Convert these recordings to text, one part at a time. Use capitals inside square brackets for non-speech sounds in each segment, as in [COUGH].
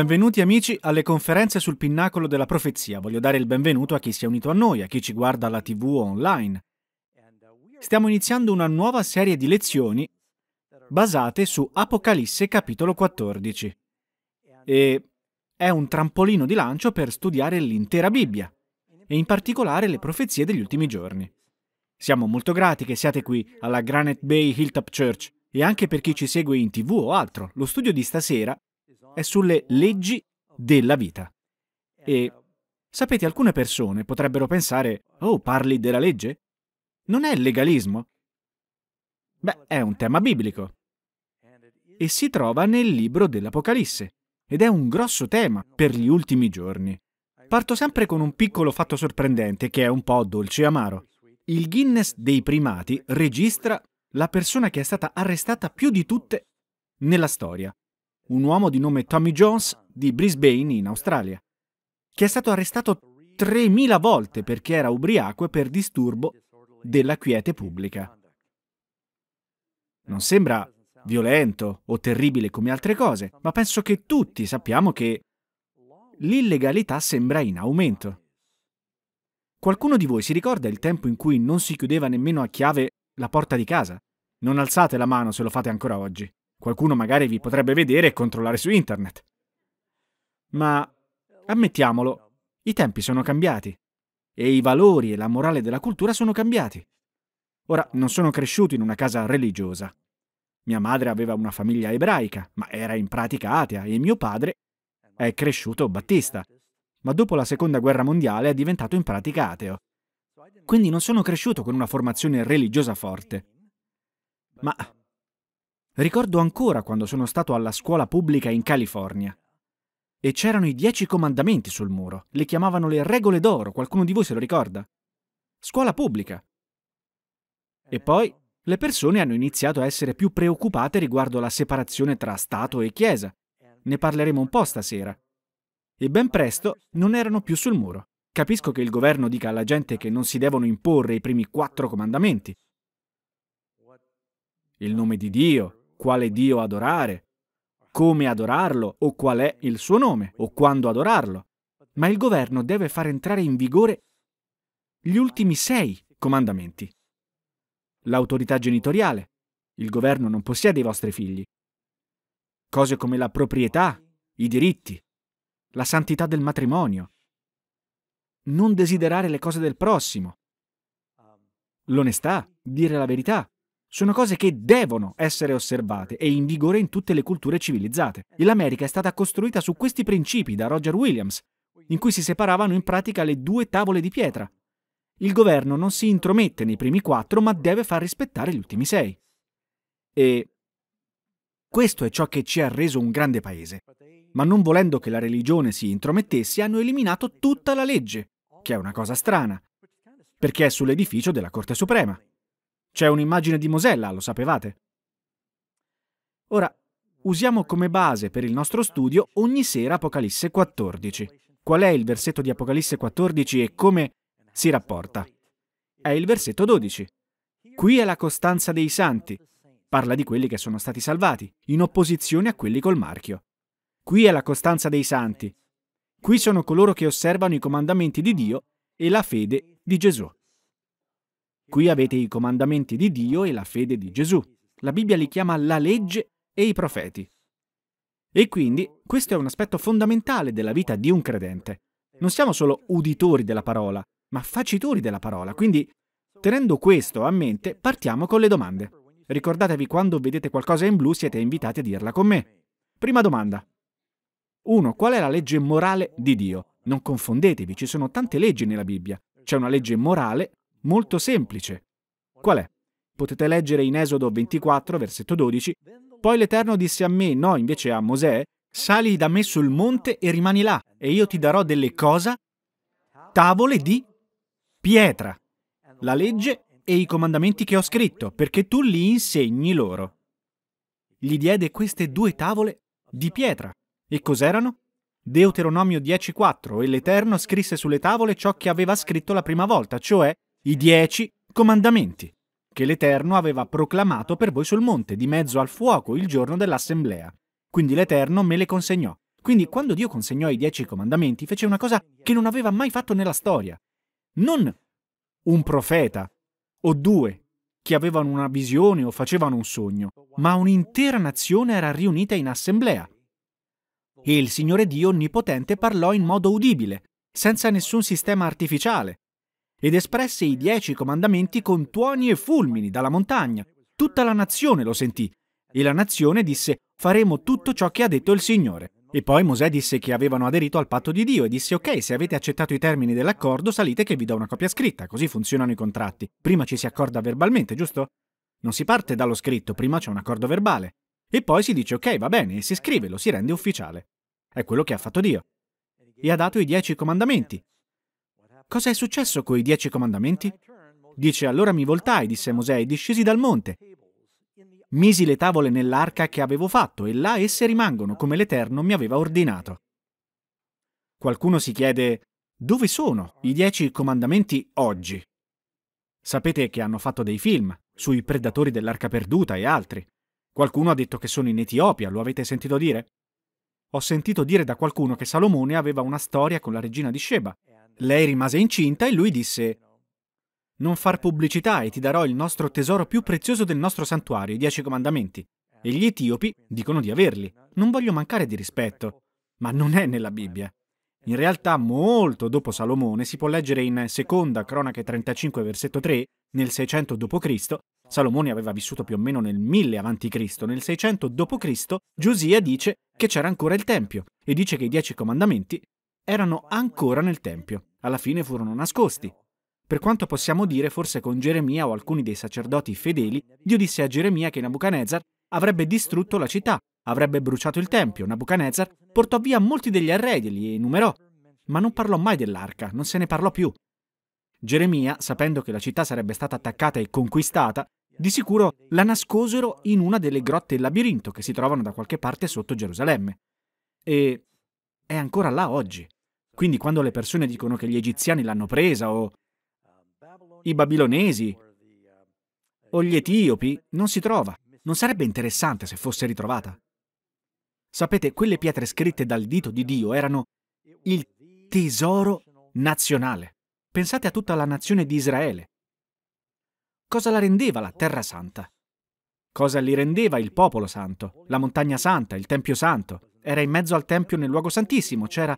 Benvenuti amici alle conferenze sul pinnacolo della profezia. Voglio dare il benvenuto a chi si è unito a noi, a chi ci guarda alla TV online. Stiamo iniziando una nuova serie di lezioni basate su Apocalisse capitolo 14. E è un trampolino di lancio per studiare l'intera Bibbia, e in particolare le profezie degli ultimi giorni. Siamo molto grati che siate qui alla Granite Bay Hilltop Church e anche per chi ci segue in TV o altro. Lo studio di stasera è sulle leggi della vita. E sapete, alcune persone potrebbero pensare, oh, parli della legge? Non è legalismo? Beh, è un tema biblico. E si trova nel libro dell'Apocalisse. Ed è un grosso tema per gli ultimi giorni. Parto sempre con un piccolo fatto sorprendente che è un po' dolce e amaro. Il Guinness dei primati registra la persona che è stata arrestata più di tutte nella storia, un uomo di nome Tommy Jones di Brisbane in Australia, che è stato arrestato 3.000 volte perché era ubriaco e per disturbo della quiete pubblica. Non sembra violento o terribile come altre cose, ma penso che tutti sappiamo che l'illegalità sembra in aumento. Qualcuno di voi si ricorda il tempo in cui non si chiudeva nemmeno a chiave la porta di casa? Non alzate la mano se lo fate ancora oggi. Qualcuno magari vi potrebbe vedere e controllare su internet. Ma, ammettiamolo, i tempi sono cambiati e i valori e la morale della cultura sono cambiati. Ora, non sono cresciuto in una casa religiosa. Mia madre aveva una famiglia ebraica, ma era in pratica atea, e mio padre è cresciuto battista, ma dopo la seconda guerra mondiale è diventato in pratica ateo. Quindi non sono cresciuto con una formazione religiosa forte. Ma Ricordo ancora quando sono stato alla scuola pubblica in California. E c'erano i dieci comandamenti sul muro. Le chiamavano le regole d'oro, qualcuno di voi se lo ricorda? Scuola pubblica. E poi le persone hanno iniziato a essere più preoccupate riguardo alla separazione tra Stato e Chiesa. Ne parleremo un po' stasera. E ben presto non erano più sul muro. Capisco che il governo dica alla gente che non si devono imporre i primi quattro comandamenti. Il nome di Dio, quale Dio adorare, come adorarlo o qual è il suo nome o quando adorarlo, ma il governo deve far entrare in vigore gli ultimi sei comandamenti. L'autorità genitoriale. Il governo non possiede i vostri figli. Cose come la proprietà, i diritti, la santità del matrimonio. Non desiderare le cose del prossimo. L'onestà, dire la verità, sono cose che devono essere osservate e in vigore in tutte le culture civilizzate. E l'America è stata costruita su questi principi da Roger Williams, in cui si separavano in pratica le due tavole di pietra. Il governo non si intromette nei primi quattro, ma deve far rispettare gli ultimi sei. E questo è ciò che ci ha reso un grande paese. Ma non volendo che la religione si intromettesse, hanno eliminato tutta la legge, che è una cosa strana, perché è sull'edificio della Corte Suprema. C'è un'immagine di Mosella, lo sapevate? Ora, usiamo come base per il nostro studio ogni sera Apocalisse 14. Qual è il versetto di Apocalisse 14 e come si rapporta? È il versetto 12. Qui è la costanza dei santi. Parla di quelli che sono stati salvati, in opposizione a quelli col marchio. Qui è la costanza dei santi. Qui sono coloro che osservano i comandamenti di Dio e la fede di Gesù. Qui avete i comandamenti di Dio e la fede di Gesù. La Bibbia li chiama la legge e i profeti. E quindi questo è un aspetto fondamentale della vita di un credente. Non siamo solo uditori della parola, ma facitori della parola. Quindi, tenendo questo a mente, partiamo con le domande. Ricordatevi quando vedete qualcosa in blu siete invitati a dirla con me. Prima domanda. 1. Qual è la legge morale di Dio? Non confondetevi, ci sono tante leggi nella Bibbia. C'è una legge morale molto semplice. Qual è? Potete leggere in Esodo 24, versetto 12. Poi l'Eterno disse a me, no, invece a Mosè, sali da me sul monte e rimani là, e io ti darò delle cosa? Tavole di pietra, la legge e i comandamenti che ho scritto, perché tu li insegni loro. Gli diede queste due tavole di pietra. E cos'erano? Deuteronomio 10.4 e l'Eterno scrisse sulle tavole ciò che aveva scritto la prima volta, cioè i dieci comandamenti che l'Eterno aveva proclamato per voi sul monte, di mezzo al fuoco, il giorno dell'assemblea. Quindi l'Eterno me le consegnò. Quindi quando Dio consegnò i dieci comandamenti, fece una cosa che non aveva mai fatto nella storia. Non un profeta o due che avevano una visione o facevano un sogno, ma un'intera nazione era riunita in assemblea. E il Signore Dio Onnipotente parlò in modo udibile, senza nessun sistema artificiale, ed espresse i dieci comandamenti con tuoni e fulmini dalla montagna. Tutta la nazione lo sentì e la nazione disse faremo tutto ciò che ha detto il Signore. E poi Mosè disse che avevano aderito al patto di Dio e disse ok, se avete accettato i termini dell'accordo salite che vi do una copia scritta, così funzionano i contratti. Prima ci si accorda verbalmente, giusto? Non si parte dallo scritto, prima c'è un accordo verbale. E poi si dice ok, va bene, e si scrive, lo si rende ufficiale. È quello che ha fatto Dio. E ha dato i dieci comandamenti, Cosa è successo coi dieci comandamenti? Dice allora mi voltai, disse Mosè, e discesi dal monte. Misi le tavole nell'arca che avevo fatto, e là esse rimangono, come l'Eterno mi aveva ordinato. Qualcuno si chiede, dove sono i dieci comandamenti oggi? Sapete che hanno fatto dei film sui predatori dell'arca perduta e altri. Qualcuno ha detto che sono in Etiopia, lo avete sentito dire? Ho sentito dire da qualcuno che Salomone aveva una storia con la regina di Sheba lei rimase incinta e lui disse, non far pubblicità e ti darò il nostro tesoro più prezioso del nostro santuario, i dieci comandamenti. E gli etiopi dicono di averli. Non voglio mancare di rispetto, ma non è nella Bibbia. In realtà molto dopo Salomone si può leggere in Seconda Cronache 35 versetto 3, nel 600 d.C., Salomone aveva vissuto più o meno nel 1000 a.C., nel 600 d.C. Giosia dice che c'era ancora il Tempio e dice che i dieci comandamenti erano ancora nel Tempio. Alla fine furono nascosti. Per quanto possiamo dire, forse con Geremia o alcuni dei sacerdoti fedeli, Dio disse a Geremia che Nabucodonosor avrebbe distrutto la città, avrebbe bruciato il Tempio. Nabucodonosor portò via molti degli arredi, e li enumerò. Ma non parlò mai dell'arca, non se ne parlò più. Geremia, sapendo che la città sarebbe stata attaccata e conquistata, di sicuro la nascosero in una delle grotte del labirinto che si trovano da qualche parte sotto Gerusalemme. E è ancora là oggi. Quindi quando le persone dicono che gli egiziani l'hanno presa o i babilonesi o gli etiopi, non si trova. Non sarebbe interessante se fosse ritrovata. Sapete, quelle pietre scritte dal dito di Dio erano il tesoro nazionale. Pensate a tutta la nazione di Israele. Cosa la rendeva la terra santa? Cosa li rendeva il popolo santo, la montagna santa, il tempio santo? Era in mezzo al tempio nel luogo santissimo, c'era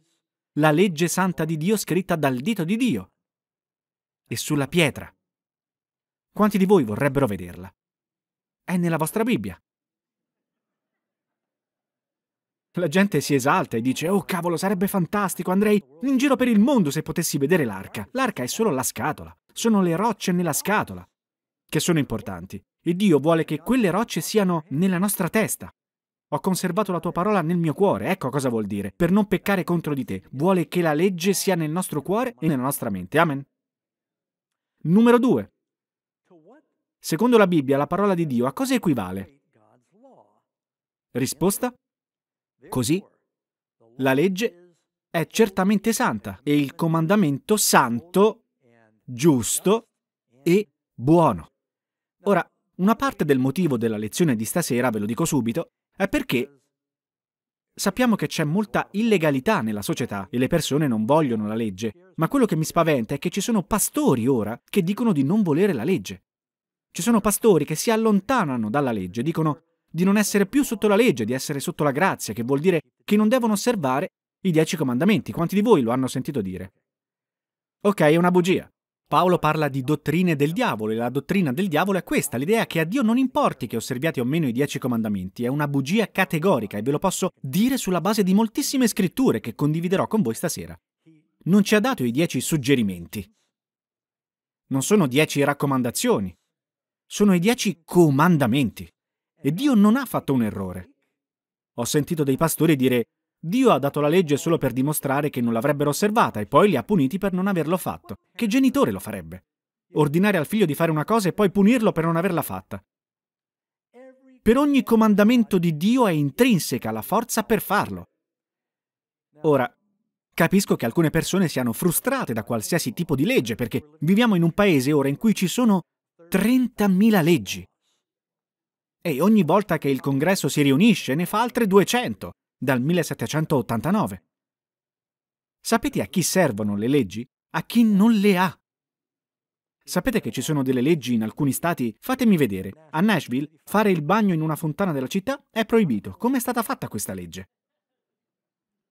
la legge santa di Dio scritta dal dito di Dio e sulla pietra. Quanti di voi vorrebbero vederla? È nella vostra Bibbia. La gente si esalta e dice, oh cavolo, sarebbe fantastico, andrei in giro per il mondo se potessi vedere l'arca. L'arca è solo la scatola, sono le rocce nella scatola, che sono importanti. E Dio vuole che quelle rocce siano nella nostra testa. Ho conservato la tua parola nel mio cuore, ecco cosa vuol dire, per non peccare contro di te. Vuole che la legge sia nel nostro cuore e nella nostra mente. Amen. Numero 2. Secondo la Bibbia, la parola di Dio a cosa equivale? Risposta? Così. La legge è certamente santa e il comandamento santo, giusto e buono. Ora, una parte del motivo della lezione di stasera, ve lo dico subito, è perché sappiamo che c'è molta illegalità nella società e le persone non vogliono la legge, ma quello che mi spaventa è che ci sono pastori ora che dicono di non volere la legge. Ci sono pastori che si allontanano dalla legge, dicono di non essere più sotto la legge, di essere sotto la grazia, che vuol dire che non devono osservare i dieci comandamenti. Quanti di voi lo hanno sentito dire? Ok, è una bugia. Paolo parla di dottrine del diavolo e la dottrina del diavolo è questa, l'idea che a Dio non importi che osserviate o meno i dieci comandamenti, è una bugia categorica e ve lo posso dire sulla base di moltissime scritture che condividerò con voi stasera. Non ci ha dato i dieci suggerimenti, non sono dieci raccomandazioni, sono i dieci comandamenti e Dio non ha fatto un errore. Ho sentito dei pastori dire Dio ha dato la legge solo per dimostrare che non l'avrebbero osservata e poi li ha puniti per non averlo fatto. Che genitore lo farebbe? Ordinare al figlio di fare una cosa e poi punirlo per non averla fatta. Per ogni comandamento di Dio è intrinseca la forza per farlo. Ora, capisco che alcune persone siano frustrate da qualsiasi tipo di legge perché viviamo in un paese ora in cui ci sono 30.000 leggi. E ogni volta che il congresso si riunisce ne fa altre 200 dal 1789. Sapete a chi servono le leggi? A chi non le ha. Sapete che ci sono delle leggi in alcuni stati? Fatemi vedere. A Nashville fare il bagno in una fontana della città è proibito. Come è stata fatta questa legge?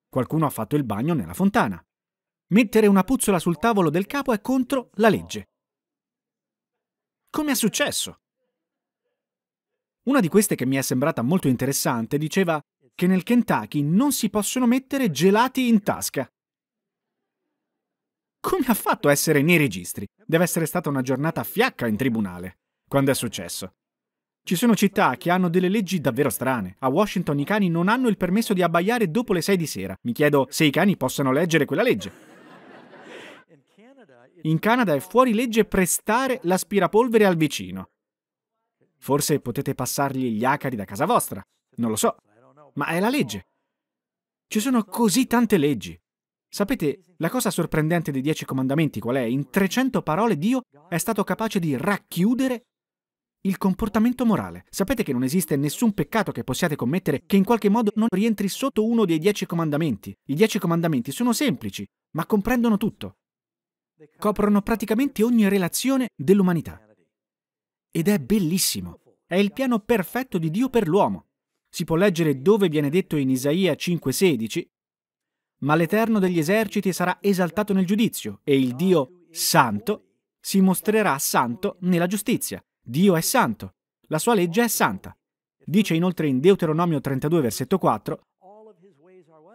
Qualcuno ha fatto il bagno nella fontana. Mettere una puzzola sul tavolo del capo è contro la legge. Come è successo? Una di queste che mi è sembrata molto interessante diceva che nel Kentucky non si possono mettere gelati in tasca. Come ha fatto a essere nei registri? Deve essere stata una giornata fiacca in tribunale. Quando è successo? Ci sono città che hanno delle leggi davvero strane. A Washington i cani non hanno il permesso di abbaiare dopo le 6 di sera. Mi chiedo se i cani possano leggere quella legge. In Canada è fuori legge prestare l'aspirapolvere al vicino. Forse potete passargli gli acari da casa vostra. Non lo so ma è la legge. Ci sono così tante leggi. Sapete, la cosa sorprendente dei Dieci Comandamenti qual è? In 300 parole Dio è stato capace di racchiudere il comportamento morale. Sapete che non esiste nessun peccato che possiate commettere che in qualche modo non rientri sotto uno dei Dieci Comandamenti. I Dieci Comandamenti sono semplici, ma comprendono tutto. Coprono praticamente ogni relazione dell'umanità. Ed è bellissimo. È il piano perfetto di Dio per l'uomo si può leggere dove viene detto in Isaia 5:16, ma l'Eterno degli eserciti sarà esaltato nel giudizio e il Dio santo si mostrerà santo nella giustizia. Dio è santo, la sua legge è santa. Dice inoltre in Deuteronomio 32 versetto 4,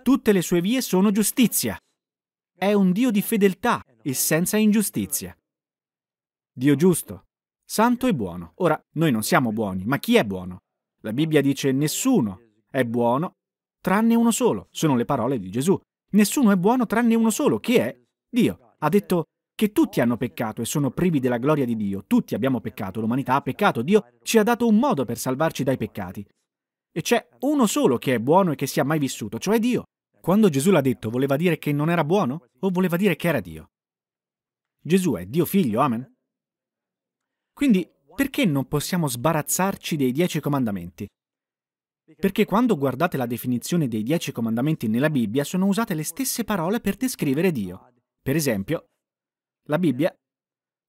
tutte le sue vie sono giustizia. È un Dio di fedeltà e senza ingiustizia. Dio giusto, santo e buono. Ora, noi non siamo buoni, ma chi è buono? La Bibbia dice nessuno è buono tranne uno solo. Sono le parole di Gesù. Nessuno è buono tranne uno solo, che è Dio. Ha detto che tutti hanno peccato e sono privi della gloria di Dio. Tutti abbiamo peccato, l'umanità ha peccato, Dio ci ha dato un modo per salvarci dai peccati. E c'è uno solo che è buono e che sia mai vissuto, cioè Dio. Quando Gesù l'ha detto, voleva dire che non era buono o voleva dire che era Dio? Gesù è Dio figlio, amen. Quindi perché non possiamo sbarazzarci dei dieci comandamenti? Perché quando guardate la definizione dei dieci comandamenti nella Bibbia sono usate le stesse parole per descrivere Dio. Per esempio, la Bibbia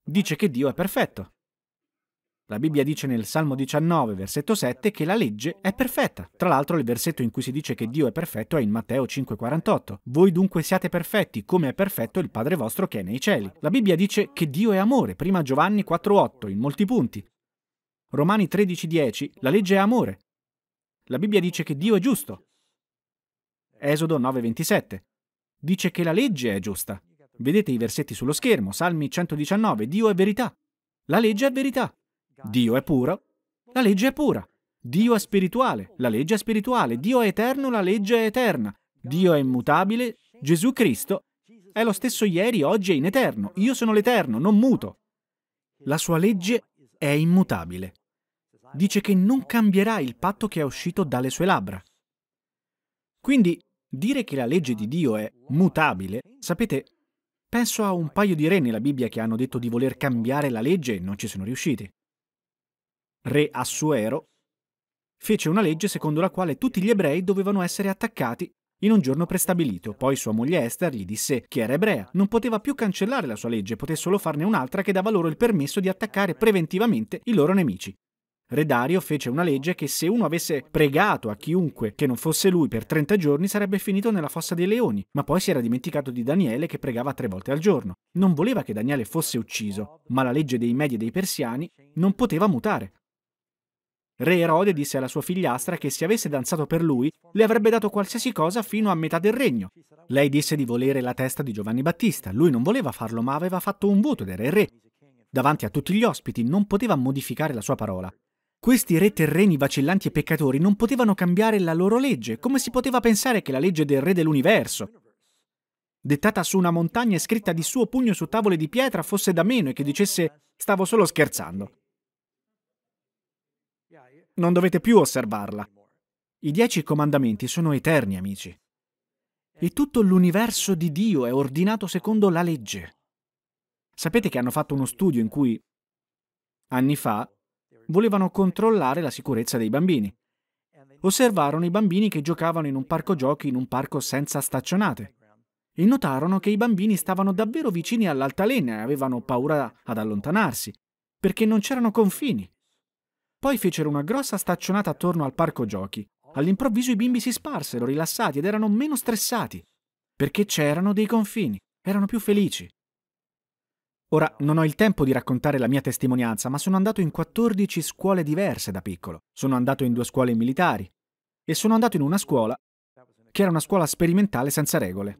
dice che Dio è perfetto. La Bibbia dice nel Salmo 19, versetto 7, che la legge è perfetta. Tra l'altro il versetto in cui si dice che Dio è perfetto è in Matteo 5,48. Voi dunque siate perfetti, come è perfetto il Padre vostro che è nei cieli. La Bibbia dice che Dio è amore, prima Giovanni 4,8, in molti punti. Romani 13,10, la legge è amore. La Bibbia dice che Dio è giusto. Esodo 9,27. Dice che la legge è giusta. Vedete i versetti sullo schermo, Salmi 119, Dio è verità. La legge è verità. Dio è puro, la legge è pura. Dio è spirituale, la legge è spirituale. Dio è eterno, la legge è eterna. Dio è immutabile, Gesù Cristo è lo stesso ieri, oggi e in eterno. Io sono l'eterno, non muto. La sua legge è immutabile. Dice che non cambierà il patto che è uscito dalle sue labbra. Quindi dire che la legge di Dio è mutabile, sapete, penso a un paio di re nella Bibbia che hanno detto di voler cambiare la legge e non ci sono riusciti re Assuero, fece una legge secondo la quale tutti gli ebrei dovevano essere attaccati in un giorno prestabilito. Poi sua moglie Esther gli disse che era ebrea, non poteva più cancellare la sua legge, poté solo farne un'altra che dava loro il permesso di attaccare preventivamente i loro nemici. Re Dario fece una legge che se uno avesse pregato a chiunque che non fosse lui per 30 giorni sarebbe finito nella fossa dei leoni, ma poi si era dimenticato di Daniele che pregava tre volte al giorno. Non voleva che Daniele fosse ucciso, ma la legge dei Medi e dei Persiani non poteva mutare. Re Erode disse alla sua figliastra che se avesse danzato per lui le avrebbe dato qualsiasi cosa fino a metà del regno. Lei disse di volere la testa di Giovanni Battista, lui non voleva farlo ma aveva fatto un voto ed era il re. Davanti a tutti gli ospiti non poteva modificare la sua parola. Questi re terreni vacillanti e peccatori non potevano cambiare la loro legge, come si poteva pensare che la legge del re dell'universo, dettata su una montagna e scritta di suo pugno su tavole di pietra, fosse da meno e che dicesse stavo solo scherzando. Non dovete più osservarla. I dieci comandamenti sono eterni, amici. E tutto l'universo di Dio è ordinato secondo la legge. Sapete che hanno fatto uno studio in cui, anni fa, volevano controllare la sicurezza dei bambini. Osservarono i bambini che giocavano in un parco giochi in un parco senza staccionate e notarono che i bambini stavano davvero vicini all'altalena e avevano paura ad allontanarsi, perché non c'erano confini. Poi fecero una grossa staccionata attorno al parco giochi. All'improvviso i bimbi si sparsero, rilassati ed erano meno stressati, perché c'erano dei confini, erano più felici. Ora, non ho il tempo di raccontare la mia testimonianza, ma sono andato in 14 scuole diverse da piccolo. Sono andato in due scuole militari e sono andato in una scuola che era una scuola sperimentale senza regole.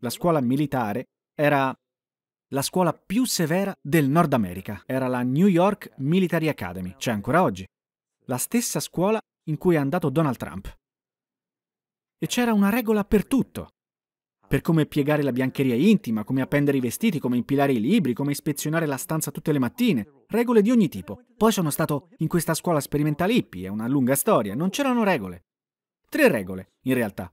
La scuola militare era la scuola più severa del Nord America. Era la New York Military Academy, c'è ancora oggi. La stessa scuola in cui è andato Donald Trump. E c'era una regola per tutto. Per come piegare la biancheria intima, come appendere i vestiti, come impilare i libri, come ispezionare la stanza tutte le mattine. Regole di ogni tipo. Poi sono stato in questa scuola sperimentale hippie, è una lunga storia, non c'erano regole. Tre regole, in realtà.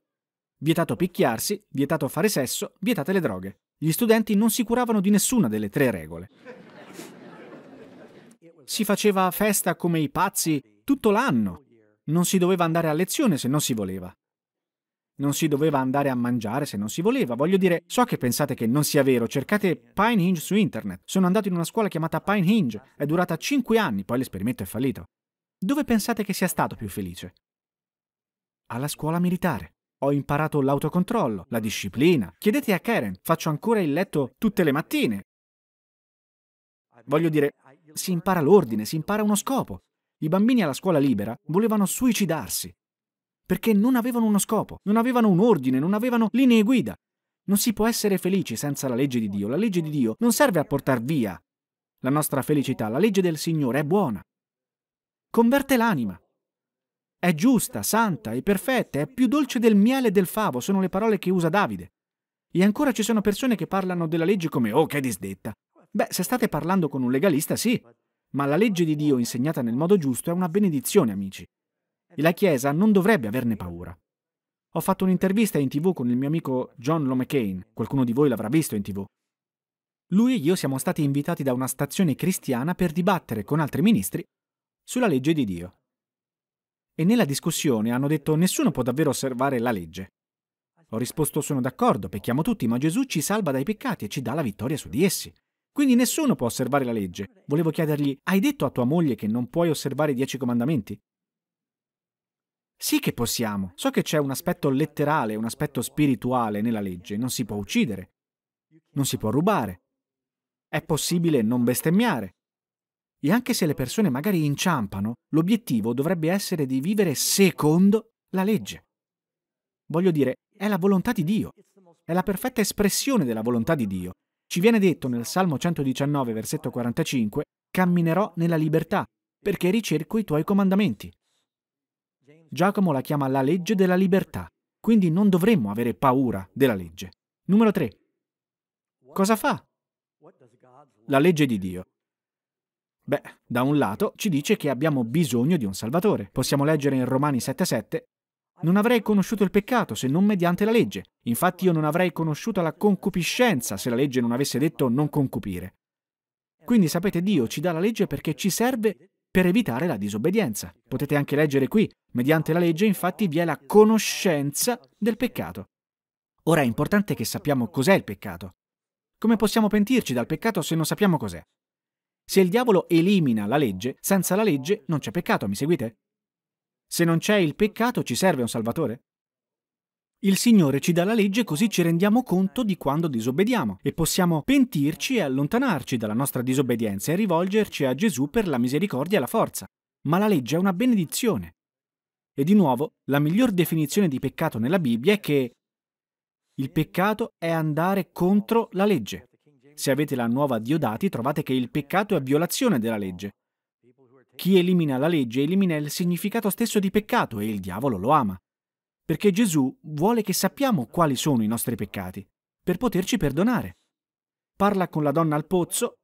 Vietato picchiarsi, vietato fare sesso, vietate le droghe gli studenti non si curavano di nessuna delle tre regole. Si faceva festa come i pazzi tutto l'anno. Non si doveva andare a lezione se non si voleva. Non si doveva andare a mangiare se non si voleva. Voglio dire, so che pensate che non sia vero, cercate Pine Hinge su internet. Sono andato in una scuola chiamata Pine Hinge, è durata cinque anni, poi l'esperimento è fallito. Dove pensate che sia stato più felice? Alla scuola militare. Ho imparato l'autocontrollo, la disciplina. Chiedete a Karen, faccio ancora il letto tutte le mattine. Voglio dire, si impara l'ordine, si impara uno scopo. I bambini alla scuola libera volevano suicidarsi perché non avevano uno scopo, non avevano un ordine, non avevano linee guida. Non si può essere felici senza la legge di Dio. La legge di Dio non serve a portare via la nostra felicità. La legge del Signore è buona. Converte l'anima. È giusta, santa e perfetta, è più dolce del miele e del favo, sono le parole che usa Davide. E ancora ci sono persone che parlano della legge come oh che disdetta. Beh, se state parlando con un legalista, sì, ma la legge di Dio insegnata nel modo giusto è una benedizione, amici. E la Chiesa non dovrebbe averne paura. Ho fatto un'intervista in tv con il mio amico John Lomecain, qualcuno di voi l'avrà visto in tv. Lui e io siamo stati invitati da una stazione cristiana per dibattere con altri ministri sulla legge di Dio e nella discussione hanno detto nessuno può davvero osservare la legge. Ho risposto sono d'accordo, pecchiamo tutti, ma Gesù ci salva dai peccati e ci dà la vittoria su di essi. Quindi nessuno può osservare la legge. Volevo chiedergli, hai detto a tua moglie che non puoi osservare i dieci comandamenti? Sì che possiamo. So che c'è un aspetto letterale, un aspetto spirituale nella legge. Non si può uccidere. Non si può rubare. È possibile non bestemmiare. E anche se le persone magari inciampano, l'obiettivo dovrebbe essere di vivere secondo la legge. Voglio dire, è la volontà di Dio, è la perfetta espressione della volontà di Dio. Ci viene detto nel Salmo 119, versetto 45, camminerò nella libertà, perché ricerco i tuoi comandamenti. Giacomo la chiama la legge della libertà, quindi non dovremmo avere paura della legge. Numero 3. Cosa fa? La legge di Dio Beh, da un lato ci dice che abbiamo bisogno di un Salvatore. Possiamo leggere in Romani 7:7 non avrei conosciuto il peccato se non mediante la legge. Infatti io non avrei conosciuto la concupiscenza se la legge non avesse detto non concupire. Quindi sapete, Dio ci dà la legge perché ci serve per evitare la disobbedienza. Potete anche leggere qui, mediante la legge infatti vi è la conoscenza del peccato. Ora è importante che sappiamo cos'è il peccato. Come possiamo pentirci dal peccato se non sappiamo cos'è? Se il diavolo elimina la legge, senza la legge non c'è peccato, mi seguite? Se non c'è il peccato ci serve un Salvatore? Il Signore ci dà la legge così ci rendiamo conto di quando disobbediamo e possiamo pentirci e allontanarci dalla nostra disobbedienza e rivolgerci a Gesù per la misericordia e la forza. Ma la legge è una benedizione. E di nuovo, la miglior definizione di peccato nella Bibbia è che il peccato è andare contro la legge. Se avete la nuova Diodati trovate che il peccato è violazione della legge. Chi elimina la legge elimina il significato stesso di peccato e il diavolo lo ama. Perché Gesù vuole che sappiamo quali sono i nostri peccati, per poterci perdonare. Parla con la donna al pozzo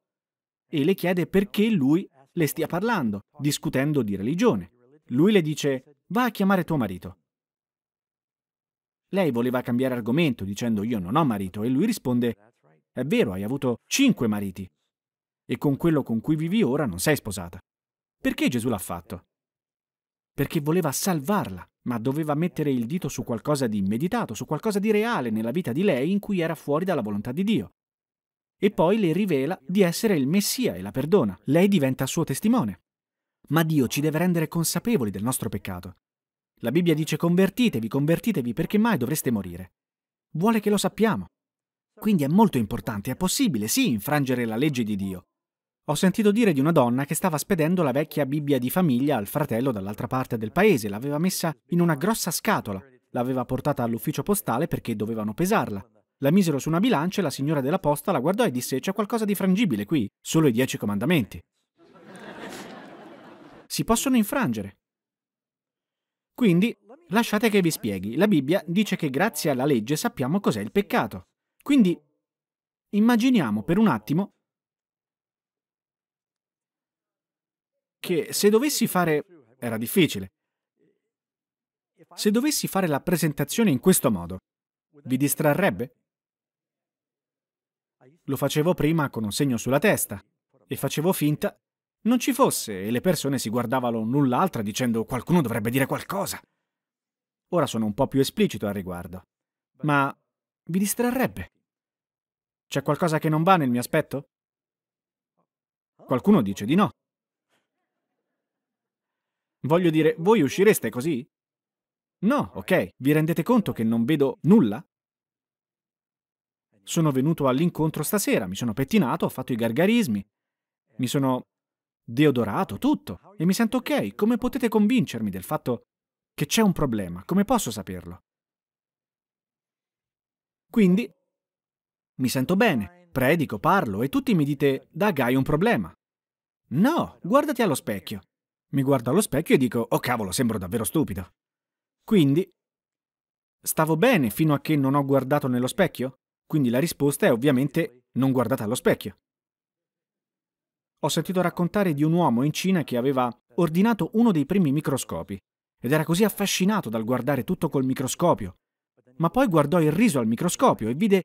e le chiede perché lui le stia parlando, discutendo di religione. Lui le dice, va a chiamare tuo marito. Lei voleva cambiare argomento dicendo io non ho marito e lui risponde è vero, hai avuto cinque mariti. E con quello con cui vivi ora non sei sposata. Perché Gesù l'ha fatto? Perché voleva salvarla, ma doveva mettere il dito su qualcosa di immeditato, su qualcosa di reale nella vita di lei in cui era fuori dalla volontà di Dio. E poi le rivela di essere il Messia e la perdona. Lei diventa suo testimone. Ma Dio ci deve rendere consapevoli del nostro peccato. La Bibbia dice convertitevi, convertitevi perché mai dovreste morire. Vuole che lo sappiamo. Quindi è molto importante, è possibile, sì, infrangere la legge di Dio. Ho sentito dire di una donna che stava spedendo la vecchia Bibbia di famiglia al fratello dall'altra parte del paese, l'aveva messa in una grossa scatola, l'aveva portata all'ufficio postale perché dovevano pesarla. La misero su una bilancia e la signora della posta la guardò e disse c'è qualcosa di frangibile qui, solo i dieci comandamenti. Si possono infrangere. Quindi, lasciate che vi spieghi, la Bibbia dice che grazie alla legge sappiamo cos'è il peccato. Quindi immaginiamo per un attimo che se dovessi fare... era difficile. Se dovessi fare la presentazione in questo modo, vi distrarrebbe? Lo facevo prima con un segno sulla testa e facevo finta non ci fosse e le persone si guardavano null'altra dicendo qualcuno dovrebbe dire qualcosa. Ora sono un po' più esplicito al riguardo, ma vi distrarrebbe. C'è qualcosa che non va nel mio aspetto? Qualcuno dice di no. Voglio dire, voi uscireste così? No, ok, vi rendete conto che non vedo nulla? Sono venuto all'incontro stasera, mi sono pettinato, ho fatto i gargarismi, mi sono deodorato, tutto, e mi sento ok. Come potete convincermi del fatto che c'è un problema? Come posso saperlo? Quindi mi sento bene, predico, parlo e tutti mi dite, Doug hai un problema. No, guardati allo specchio. Mi guardo allo specchio e dico, oh cavolo, sembro davvero stupido. Quindi, stavo bene fino a che non ho guardato nello specchio? Quindi la risposta è ovviamente, non guardate allo specchio. Ho sentito raccontare di un uomo in Cina che aveva ordinato uno dei primi microscopi ed era così affascinato dal guardare tutto col microscopio. Ma poi guardò il riso al microscopio e vide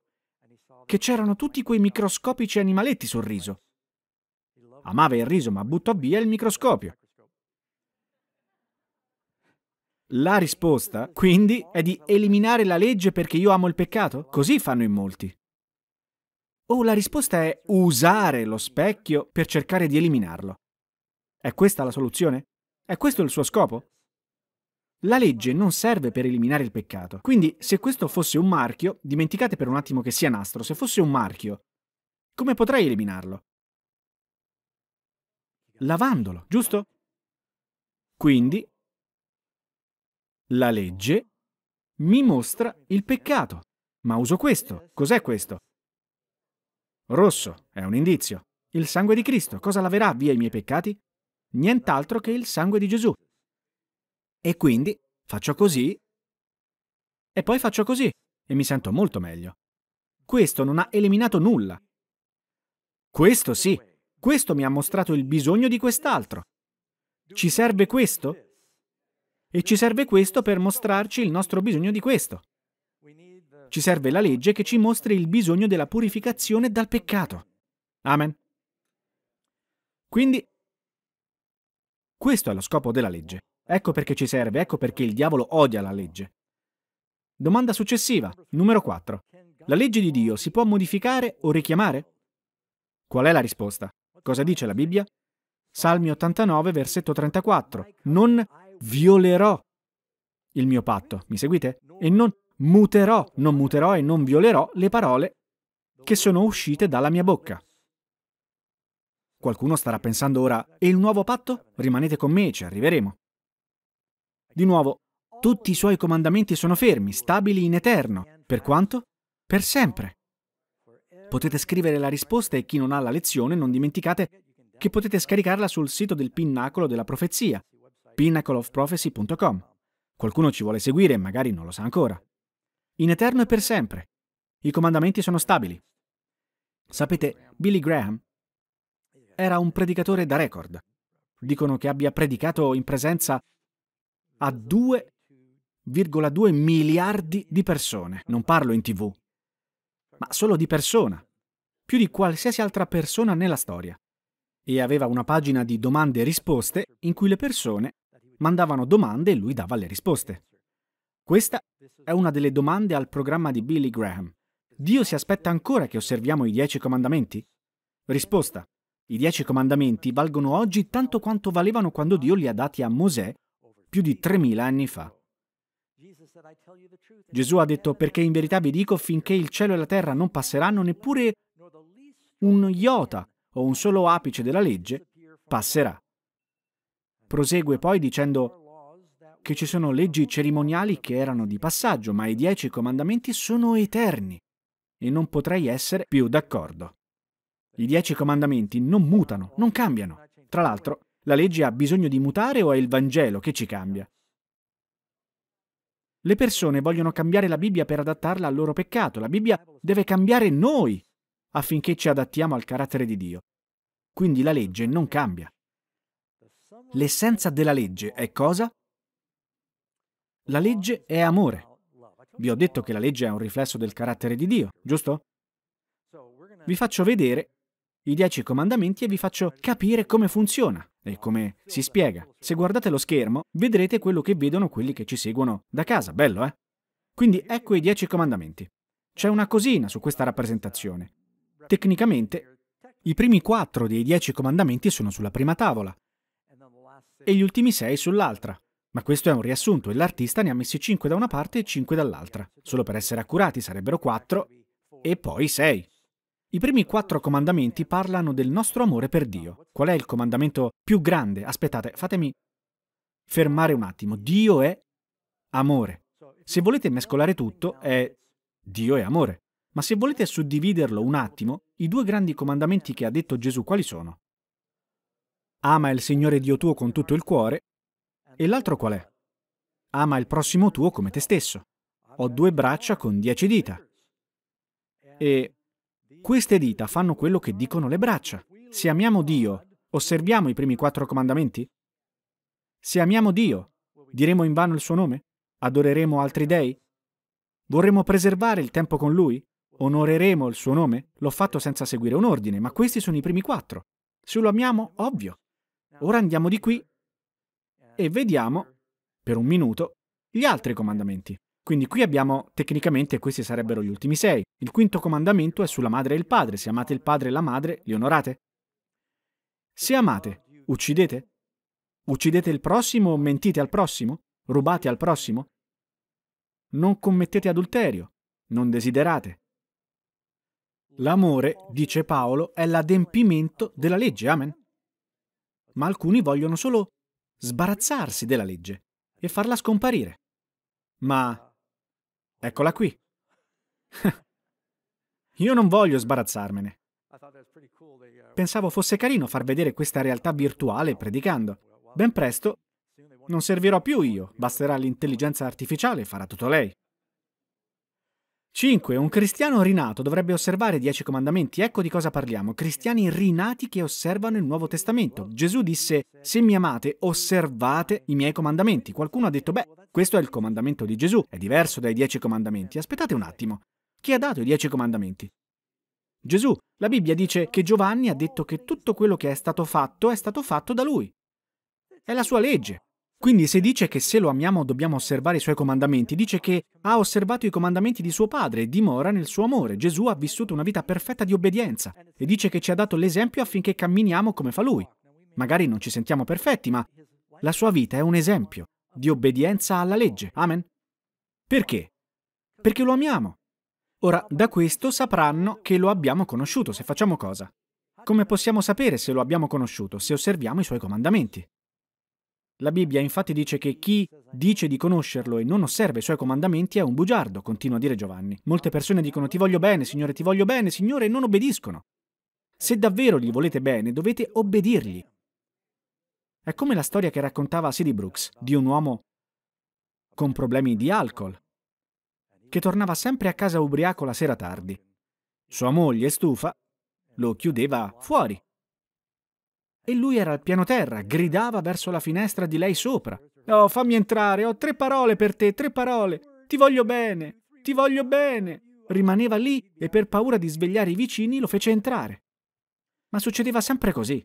che c'erano tutti quei microscopici animaletti sul riso. Amava il riso, ma buttò via il microscopio. La risposta, quindi, è di eliminare la legge perché io amo il peccato? Così fanno in molti. O la risposta è usare lo specchio per cercare di eliminarlo. È questa la soluzione? È questo il suo scopo? La legge non serve per eliminare il peccato. Quindi, se questo fosse un marchio, dimenticate per un attimo che sia nastro, se fosse un marchio, come potrei eliminarlo? Lavandolo, giusto? Quindi, la legge mi mostra il peccato. Ma uso questo. Cos'è questo? Rosso, è un indizio. Il sangue di Cristo, cosa laverà via i miei peccati? Nient'altro che il sangue di Gesù. E quindi faccio così e poi faccio così e mi sento molto meglio. Questo non ha eliminato nulla. Questo sì, questo mi ha mostrato il bisogno di quest'altro. Ci serve questo? E ci serve questo per mostrarci il nostro bisogno di questo. Ci serve la legge che ci mostri il bisogno della purificazione dal peccato. Amen. Quindi, questo è lo scopo della legge. Ecco perché ci serve, ecco perché il diavolo odia la legge. Domanda successiva, numero 4. La legge di Dio si può modificare o richiamare? Qual è la risposta? Cosa dice la Bibbia? Salmi 89, versetto 34. Non violerò il mio patto, mi seguite? E non muterò, non muterò e non violerò le parole che sono uscite dalla mia bocca. Qualcuno starà pensando ora, e il nuovo patto? Rimanete con me, ci arriveremo. Di nuovo, tutti i suoi comandamenti sono fermi, stabili in eterno. Per quanto? Per sempre. Potete scrivere la risposta e chi non ha la lezione non dimenticate che potete scaricarla sul sito del Pinnacolo della Profezia, pinnacleofprophecy.com. Qualcuno ci vuole seguire e magari non lo sa ancora. In eterno e per sempre. I comandamenti sono stabili. Sapete, Billy Graham era un predicatore da record. Dicono che abbia predicato in presenza a 2,2 miliardi di persone. Non parlo in tv, ma solo di persona, più di qualsiasi altra persona nella storia. E aveva una pagina di domande e risposte in cui le persone mandavano domande e lui dava le risposte. Questa è una delle domande al programma di Billy Graham. Dio si aspetta ancora che osserviamo i dieci comandamenti? Risposta. I dieci comandamenti valgono oggi tanto quanto valevano quando Dio li ha dati a Mosè più di 3.000 anni fa. Gesù ha detto perché in verità vi dico finché il cielo e la terra non passeranno neppure un iota o un solo apice della legge passerà. Prosegue poi dicendo che ci sono leggi cerimoniali che erano di passaggio, ma i dieci comandamenti sono eterni e non potrei essere più d'accordo. I dieci comandamenti non mutano, non cambiano. Tra l'altro, la legge ha bisogno di mutare o è il Vangelo che ci cambia? Le persone vogliono cambiare la Bibbia per adattarla al loro peccato. La Bibbia deve cambiare noi affinché ci adattiamo al carattere di Dio. Quindi la legge non cambia. L'essenza della legge è cosa? La legge è amore. Vi ho detto che la legge è un riflesso del carattere di Dio, giusto? Vi faccio vedere i dieci comandamenti e vi faccio capire come funziona. E come si spiega? Se guardate lo schermo, vedrete quello che vedono quelli che ci seguono da casa, bello, eh? Quindi ecco i dieci comandamenti. C'è una cosina su questa rappresentazione. Tecnicamente, i primi quattro dei dieci comandamenti sono sulla prima tavola e gli ultimi sei sull'altra. Ma questo è un riassunto e l'artista ne ha messi cinque da una parte e cinque dall'altra. Solo per essere accurati sarebbero quattro e poi sei. I primi quattro comandamenti parlano del nostro amore per Dio. Qual è il comandamento più grande? Aspettate, fatemi fermare un attimo. Dio è amore. Se volete mescolare tutto, è Dio è amore. Ma se volete suddividerlo un attimo, i due grandi comandamenti che ha detto Gesù quali sono? Ama il Signore Dio tuo con tutto il cuore. E l'altro qual è? Ama il prossimo tuo come te stesso. Ho due braccia con dieci dita. E queste dita fanno quello che dicono le braccia. Se amiamo Dio, osserviamo i primi quattro comandamenti? Se amiamo Dio, diremo in vano il suo nome? Adoreremo altri dei? Vorremmo preservare il tempo con Lui? Onoreremo il suo nome? L'ho fatto senza seguire un ordine, ma questi sono i primi quattro. Se lo amiamo, ovvio. Ora andiamo di qui e vediamo, per un minuto, gli altri comandamenti. Quindi qui abbiamo tecnicamente questi sarebbero gli ultimi sei. Il quinto comandamento è sulla madre e il padre. Se amate il padre e la madre, li onorate. Se amate, uccidete? Uccidete il prossimo o mentite al prossimo? Rubate al prossimo? Non commettete adulterio, non desiderate. L'amore, dice Paolo, è l'adempimento della legge, amen. Ma alcuni vogliono solo sbarazzarsi della legge e farla scomparire. Ma Eccola qui. [LAUGHS] Io non voglio sbarazzarmene. Pensavo fosse carino far vedere questa realtà virtuale predicando. Ben presto non servirò più io, basterà l'intelligenza artificiale, e farà tutto lei. 5. Un cristiano rinato dovrebbe osservare i dieci comandamenti. Ecco di cosa parliamo. Cristiani rinati che osservano il Nuovo Testamento. Gesù disse, se mi amate, osservate i miei comandamenti. Qualcuno ha detto, beh, questo è il comandamento di Gesù, è diverso dai dieci comandamenti. Aspettate un attimo. Chi ha dato i dieci comandamenti? Gesù. La Bibbia dice che Giovanni ha detto che tutto quello che è stato fatto è stato fatto da lui. È la sua legge. Quindi se dice che se lo amiamo dobbiamo osservare i suoi comandamenti, dice che ha osservato i comandamenti di suo padre e dimora nel suo amore. Gesù ha vissuto una vita perfetta di obbedienza e dice che ci ha dato l'esempio affinché camminiamo come fa lui. Magari non ci sentiamo perfetti, ma la sua vita è un esempio di obbedienza alla legge. Amen. Perché? Perché lo amiamo. Ora, da questo sapranno che lo abbiamo conosciuto se facciamo cosa? Come possiamo sapere se lo abbiamo conosciuto? Se osserviamo i suoi comandamenti. La Bibbia infatti dice che chi dice di conoscerlo e non osserva i suoi comandamenti è un bugiardo, continua a dire Giovanni. Molte persone dicono ti voglio bene, Signore, ti voglio bene, Signore, e non obbediscono. Se davvero gli volete bene, dovete obbedirgli. È come la storia che raccontava Sidney Brooks di un uomo con problemi di alcol, che tornava sempre a casa ubriaco la sera tardi. Sua moglie, stufa, lo chiudeva fuori e lui era al piano terra, gridava verso la finestra di lei sopra. Oh, fammi entrare, ho tre parole per te, tre parole. Ti voglio bene, ti voglio bene. Rimaneva lì e per paura di svegliare i vicini lo fece entrare. Ma succedeva sempre così.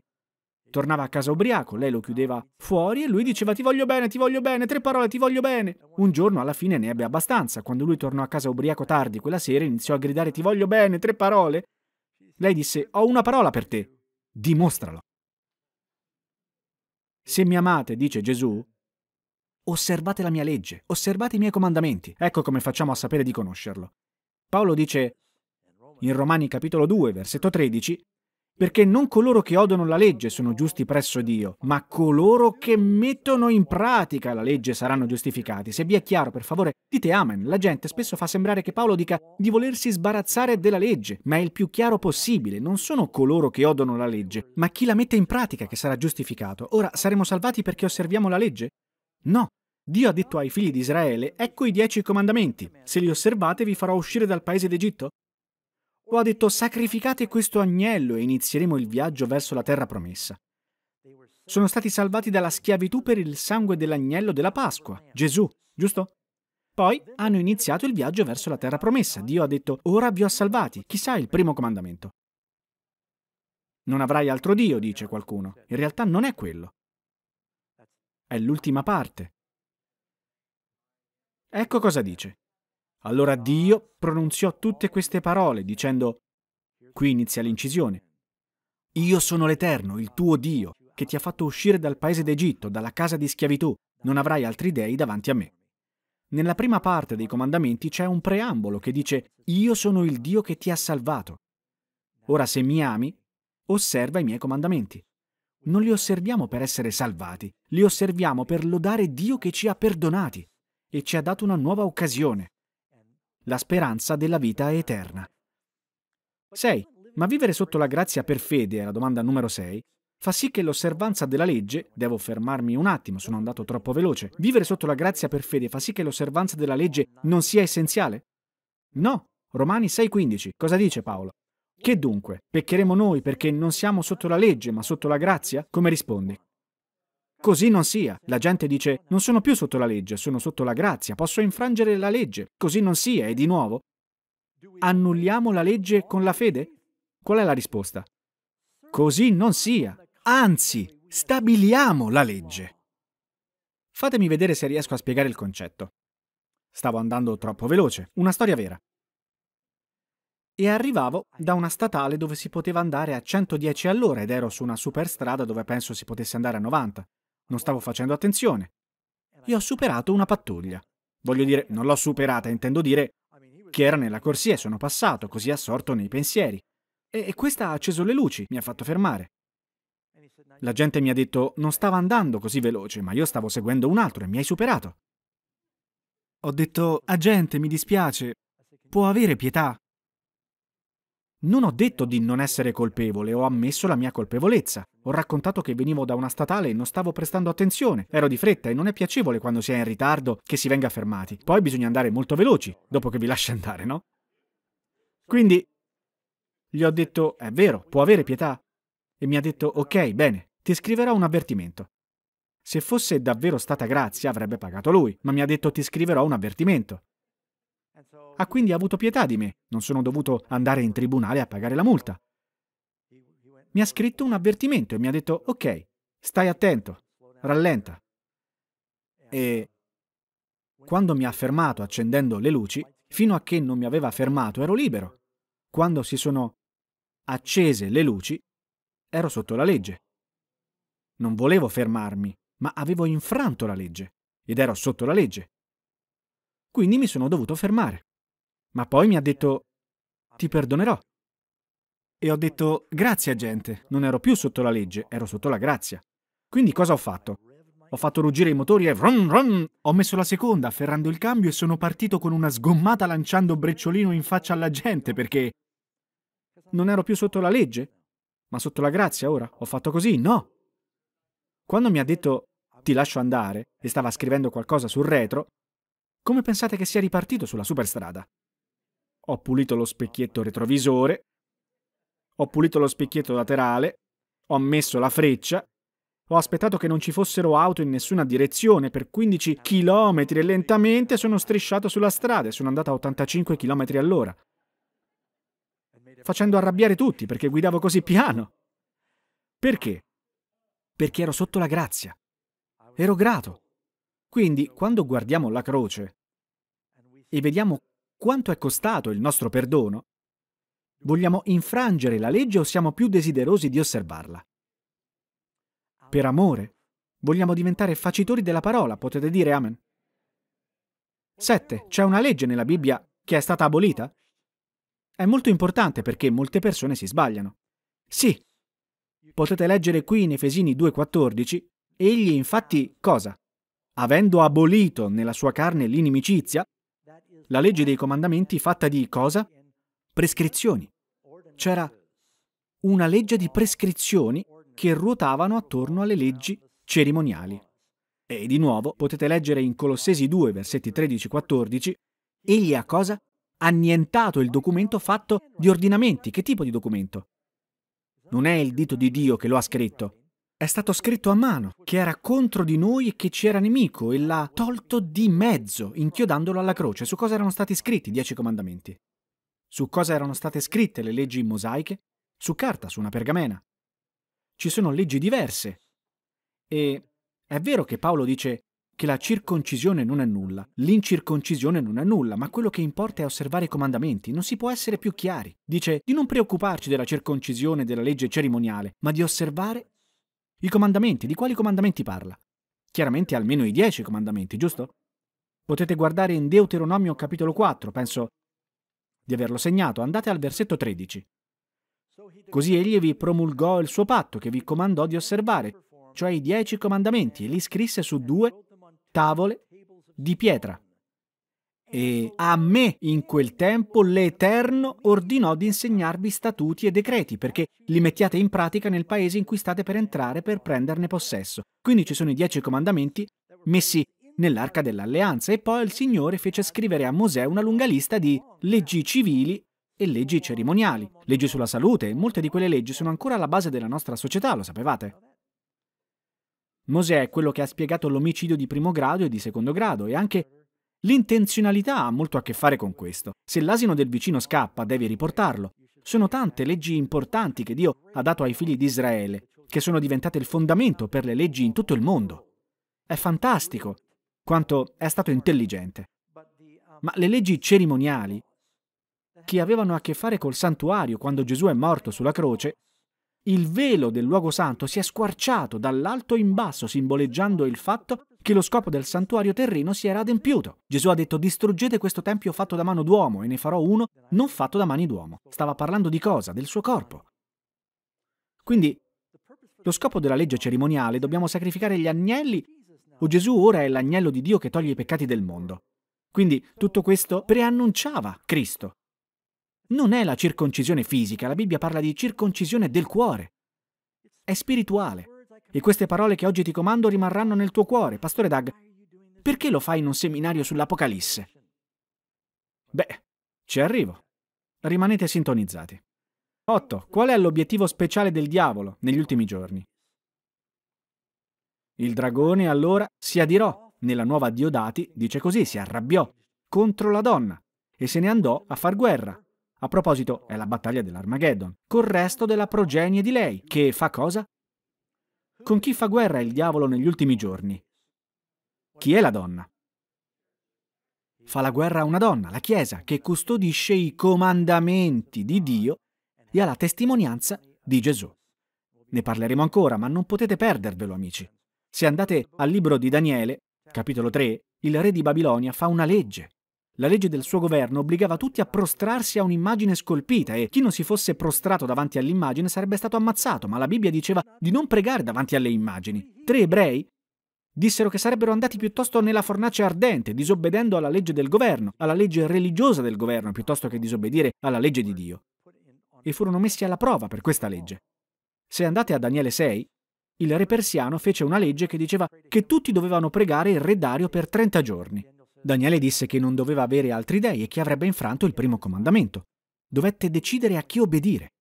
Tornava a casa ubriaco, lei lo chiudeva fuori e lui diceva ti voglio bene, ti voglio bene, tre parole, ti voglio bene. Un giorno alla fine ne ebbe abbastanza. Quando lui tornò a casa ubriaco tardi quella sera iniziò a gridare ti voglio bene, tre parole. Lei disse ho una parola per te, dimostralo. Se mi amate, dice Gesù, osservate la mia legge, osservate i miei comandamenti. Ecco come facciamo a sapere di conoscerlo. Paolo dice in Romani capitolo 2, versetto 13, perché non coloro che odono la legge sono giusti presso Dio, ma coloro che mettono in pratica la legge saranno giustificati. Se vi è chiaro, per favore, dite amen. La gente spesso fa sembrare che Paolo dica di volersi sbarazzare della legge, ma è il più chiaro possibile. Non sono coloro che odono la legge, ma chi la mette in pratica che sarà giustificato. Ora, saremo salvati perché osserviamo la legge? No, Dio ha detto ai figli di Israele, ecco i dieci comandamenti, se li osservate vi farò uscire dal paese d'Egitto. Lo ha detto sacrificate questo agnello e inizieremo il viaggio verso la terra promessa. Sono stati salvati dalla schiavitù per il sangue dell'agnello della Pasqua, Gesù, giusto? Poi hanno iniziato il viaggio verso la terra promessa. Dio ha detto, ora vi ho salvati, chissà il primo comandamento. Non avrai altro Dio, dice qualcuno. In realtà non è quello. È l'ultima parte. Ecco cosa dice. Allora Dio pronunziò tutte queste parole dicendo, qui inizia l'incisione, Io sono l'Eterno, il tuo Dio, che ti ha fatto uscire dal paese d'Egitto, dalla casa di schiavitù, non avrai altri dei davanti a me. Nella prima parte dei comandamenti c'è un preambolo che dice, Io sono il Dio che ti ha salvato. Ora se mi ami, osserva i miei comandamenti. Non li osserviamo per essere salvati, li osserviamo per lodare Dio che ci ha perdonati e ci ha dato una nuova occasione la speranza della vita eterna. 6. Ma vivere sotto la grazia per fede, la domanda numero 6, fa sì che l'osservanza della legge, devo fermarmi un attimo, sono andato troppo veloce, vivere sotto la grazia per fede fa sì che l'osservanza della legge non sia essenziale? No. Romani 6:15. Cosa dice Paolo? Che dunque? Peccheremo noi perché non siamo sotto la legge ma sotto la grazia? Come rispondi? Così non sia. La gente dice, non sono più sotto la legge, sono sotto la grazia, posso infrangere la legge. Così non sia. E di nuovo, annulliamo la legge con la fede? Qual è la risposta? Così non sia. Anzi, stabiliamo la legge. Fatemi vedere se riesco a spiegare il concetto. Stavo andando troppo veloce, una storia vera. E arrivavo da una statale dove si poteva andare a 110 all'ora ed ero su una superstrada dove penso si potesse andare a 90. Non stavo facendo attenzione. E ho superato una pattuglia. Voglio dire, non l'ho superata, intendo dire che era nella corsia e sono passato, così assorto nei pensieri. E, e questa ha acceso le luci, mi ha fatto fermare. La gente mi ha detto, non stava andando così veloce, ma io stavo seguendo un altro e mi hai superato. Ho detto, agente, mi dispiace, può avere pietà. Non ho detto di non essere colpevole, ho ammesso la mia colpevolezza. Ho raccontato che venivo da una statale e non stavo prestando attenzione. Ero di fretta e non è piacevole quando si è in ritardo che si venga fermati. Poi bisogna andare molto veloci, dopo che vi lascia andare, no? Quindi gli ho detto, è vero, può avere pietà? E mi ha detto, ok, bene, ti scriverò un avvertimento. Se fosse davvero stata grazia avrebbe pagato lui, ma mi ha detto ti scriverò un avvertimento. Ha quindi avuto pietà di me, non sono dovuto andare in tribunale a pagare la multa. Mi ha scritto un avvertimento e mi ha detto, ok, stai attento, rallenta. E quando mi ha fermato accendendo le luci, fino a che non mi aveva fermato ero libero. Quando si sono accese le luci, ero sotto la legge. Non volevo fermarmi, ma avevo infranto la legge ed ero sotto la legge quindi mi sono dovuto fermare. Ma poi mi ha detto, ti perdonerò. E ho detto, grazie agente, non ero più sotto la legge, ero sotto la grazia. Quindi cosa ho fatto? Ho fatto ruggire i motori e vrum vrum. Ho messo la seconda, afferrando il cambio e sono partito con una sgommata lanciando brecciolino in faccia alla gente perché non ero più sotto la legge, ma sotto la grazia ora. Ho fatto così, no. Quando mi ha detto ti lascio andare e stava scrivendo qualcosa sul retro, come pensate che sia ripartito sulla superstrada? Ho pulito lo specchietto retrovisore, ho pulito lo specchietto laterale, ho messo la freccia, ho aspettato che non ci fossero auto in nessuna direzione, per 15 km e lentamente sono strisciato sulla strada e sono andato a 85 km all'ora. Facendo arrabbiare tutti perché guidavo così piano. Perché? Perché ero sotto la grazia. Ero grato. Quindi, quando guardiamo la croce, e vediamo quanto è costato il nostro perdono, vogliamo infrangere la legge o siamo più desiderosi di osservarla? Per amore, vogliamo diventare facitori della parola, potete dire amen. 7. C'è una legge nella Bibbia che è stata abolita? È molto importante perché molte persone si sbagliano. Sì, potete leggere qui in Efesini 2.14, egli infatti cosa? Avendo abolito nella sua carne l'inimicizia, la legge dei comandamenti fatta di cosa? Prescrizioni. C'era una legge di prescrizioni che ruotavano attorno alle leggi cerimoniali. E di nuovo potete leggere in Colossesi 2, versetti 13-14, egli ha cosa? Annientato il documento fatto di ordinamenti. Che tipo di documento? Non è il dito di Dio che lo ha scritto, è stato scritto a mano che era contro di noi e che ci era nemico e l'ha tolto di mezzo, inchiodandolo alla croce. Su cosa erano stati scritti i dieci comandamenti? Su cosa erano state scritte le leggi mosaiche? Su carta, su una pergamena. Ci sono leggi diverse. E è vero che Paolo dice che la circoncisione non è nulla, l'incirconcisione non è nulla, ma quello che importa è osservare i comandamenti, non si può essere più chiari. Dice di non preoccuparci della circoncisione e della legge cerimoniale, ma di osservare i comandamenti, di quali comandamenti parla? Chiaramente almeno i dieci comandamenti, giusto? Potete guardare in Deuteronomio capitolo 4, penso di averlo segnato, andate al versetto 13. Così egli vi promulgò il suo patto che vi comandò di osservare, cioè i dieci comandamenti, e li scrisse su due tavole di pietra. E a me in quel tempo l'Eterno ordinò di insegnarvi statuti e decreti perché li mettiate in pratica nel paese in cui state per entrare per prenderne possesso. Quindi ci sono i dieci comandamenti messi nell'arca dell'alleanza e poi il Signore fece scrivere a Mosè una lunga lista di leggi civili e leggi cerimoniali, leggi sulla salute e molte di quelle leggi sono ancora alla base della nostra società, lo sapevate? Mosè è quello che ha spiegato l'omicidio di primo grado e di secondo grado e anche L'intenzionalità ha molto a che fare con questo. Se l'asino del vicino scappa, devi riportarlo. Sono tante leggi importanti che Dio ha dato ai figli di Israele, che sono diventate il fondamento per le leggi in tutto il mondo. È fantastico quanto è stato intelligente. Ma le leggi cerimoniali, che avevano a che fare col santuario quando Gesù è morto sulla croce, il velo del luogo santo si è squarciato dall'alto in basso, simboleggiando il fatto che lo scopo del santuario terreno si era adempiuto. Gesù ha detto distruggete questo tempio fatto da mano d'uomo e ne farò uno non fatto da mani d'uomo. Stava parlando di cosa? Del suo corpo. Quindi, lo scopo della legge cerimoniale, dobbiamo sacrificare gli agnelli o Gesù ora è l'agnello di Dio che toglie i peccati del mondo. Quindi tutto questo preannunciava Cristo. Non è la circoncisione fisica, la Bibbia parla di circoncisione del cuore. È spirituale. E queste parole che oggi ti comando rimarranno nel tuo cuore, Pastore Doug. Perché lo fai in un seminario sull'Apocalisse? Beh, ci arrivo. Rimanete sintonizzati. 8. Qual è l'obiettivo speciale del diavolo negli ultimi giorni? Il dragone allora si adirò, nella nuova Diodati dice così, si arrabbiò contro la donna e se ne andò a far guerra. A proposito, è la battaglia dell'Armageddon, col resto della progenie di lei, che fa cosa? Con chi fa guerra il diavolo negli ultimi giorni? Chi è la donna? Fa la guerra una donna, la Chiesa, che custodisce i comandamenti di Dio e ha la testimonianza di Gesù. Ne parleremo ancora, ma non potete perdervelo, amici. Se andate al libro di Daniele, capitolo 3, il re di Babilonia fa una legge la legge del suo governo obbligava tutti a prostrarsi a un'immagine scolpita e chi non si fosse prostrato davanti all'immagine sarebbe stato ammazzato, ma la Bibbia diceva di non pregare davanti alle immagini. Tre ebrei dissero che sarebbero andati piuttosto nella fornace ardente, disobbedendo alla legge del governo, alla legge religiosa del governo, piuttosto che disobbedire alla legge di Dio. E furono messi alla prova per questa legge. Se andate a Daniele 6, il re persiano fece una legge che diceva che tutti dovevano pregare il re Dario per 30 giorni. Daniele disse che non doveva avere altri dei e che avrebbe infranto il primo comandamento. Dovette decidere a chi obbedire.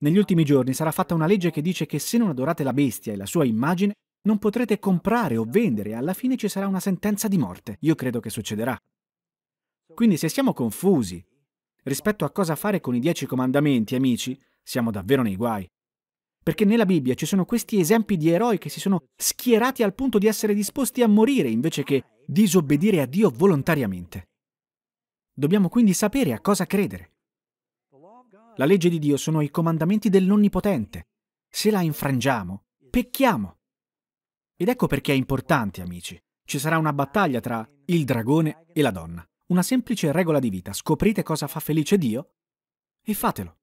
Negli ultimi giorni sarà fatta una legge che dice che se non adorate la bestia e la sua immagine, non potrete comprare o vendere e alla fine ci sarà una sentenza di morte. Io credo che succederà. Quindi se siamo confusi rispetto a cosa fare con i dieci comandamenti, amici, siamo davvero nei guai. Perché nella Bibbia ci sono questi esempi di eroi che si sono schierati al punto di essere disposti a morire invece che disobbedire a Dio volontariamente. Dobbiamo quindi sapere a cosa credere. La legge di Dio sono i comandamenti dell'Onnipotente. Se la infrangiamo, pecchiamo. Ed ecco perché è importante, amici. Ci sarà una battaglia tra il dragone e la donna. Una semplice regola di vita. Scoprite cosa fa felice Dio e fatelo.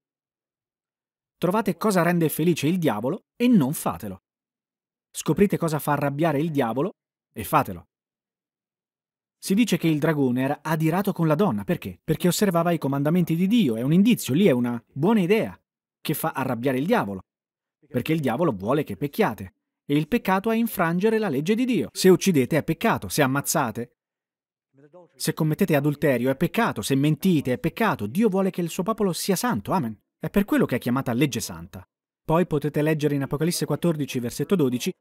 Trovate cosa rende felice il diavolo e non fatelo. Scoprite cosa fa arrabbiare il diavolo e fatelo. Si dice che il dragone era adirato con la donna, perché? Perché osservava i comandamenti di Dio, è un indizio, lì è una buona idea, che fa arrabbiare il diavolo, perché il diavolo vuole che pecchiate, e il peccato è infrangere la legge di Dio. Se uccidete è peccato, se ammazzate, se commettete adulterio è peccato, se mentite è peccato, Dio vuole che il suo popolo sia santo, amen. È per quello che è chiamata legge santa. Poi potete leggere in Apocalisse 14, versetto 12,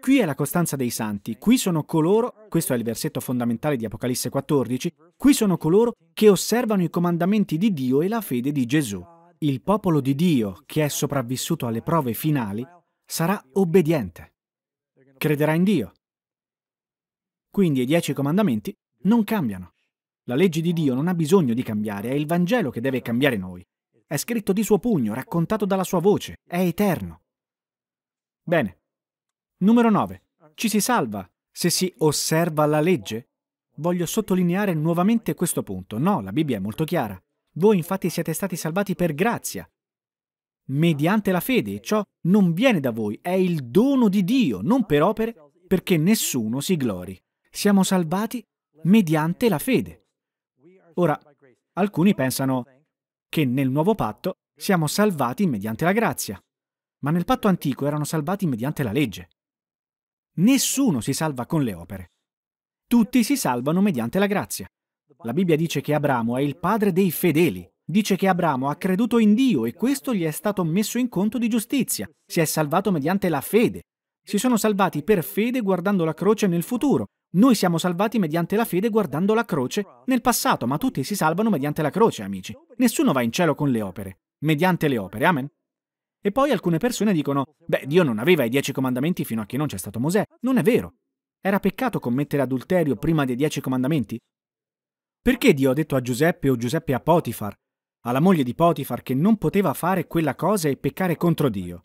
Qui è la costanza dei santi, qui sono coloro, questo è il versetto fondamentale di Apocalisse 14, qui sono coloro che osservano i comandamenti di Dio e la fede di Gesù. Il popolo di Dio, che è sopravvissuto alle prove finali, sarà obbediente. Crederà in Dio. Quindi i dieci comandamenti non cambiano. La legge di Dio non ha bisogno di cambiare, è il Vangelo che deve cambiare noi è scritto di suo pugno, raccontato dalla sua voce, è eterno. Bene. Numero 9. Ci si salva se si osserva la legge? Voglio sottolineare nuovamente questo punto. No, la Bibbia è molto chiara. Voi infatti siete stati salvati per grazia, mediante la fede. e Ciò non viene da voi, è il dono di Dio, non per opere, perché nessuno si glori. Siamo salvati mediante la fede. Ora, alcuni pensano, che nel nuovo patto siamo salvati mediante la grazia, ma nel patto antico erano salvati mediante la legge. Nessuno si salva con le opere. Tutti si salvano mediante la grazia. La Bibbia dice che Abramo è il padre dei fedeli. Dice che Abramo ha creduto in Dio e questo gli è stato messo in conto di giustizia. Si è salvato mediante la fede. Si sono salvati per fede guardando la croce nel futuro, noi siamo salvati mediante la fede guardando la croce nel passato, ma tutti si salvano mediante la croce, amici. Nessuno va in cielo con le opere, mediante le opere, amen. E poi alcune persone dicono, beh, Dio non aveva i dieci comandamenti fino a che non c'è stato Mosè. Non è vero. Era peccato commettere adulterio prima dei dieci comandamenti? Perché Dio ha detto a Giuseppe o Giuseppe a Potifar, alla moglie di Potifar, che non poteva fare quella cosa e peccare contro Dio?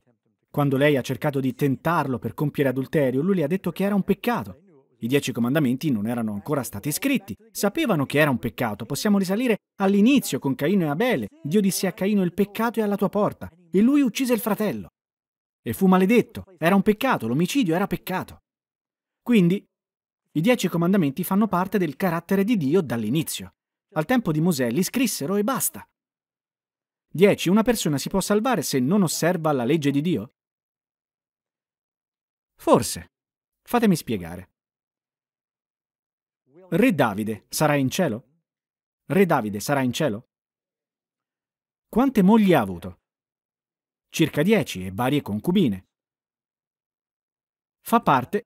Quando lei ha cercato di tentarlo per compiere adulterio, lui le ha detto che era un peccato. I dieci comandamenti non erano ancora stati scritti, sapevano che era un peccato, possiamo risalire all'inizio con Caino e Abele, Dio disse a Caino il peccato è alla tua porta, e lui uccise il fratello. E fu maledetto, era un peccato, l'omicidio era peccato. Quindi, i dieci comandamenti fanno parte del carattere di Dio dall'inizio. Al tempo di Mosè li scrissero e basta. 10. Una persona si può salvare se non osserva la legge di Dio? Forse. Fatemi spiegare. Re Davide sarà in cielo? Re Davide sarà in cielo? Quante mogli ha avuto? Circa dieci e varie concubine. Fa parte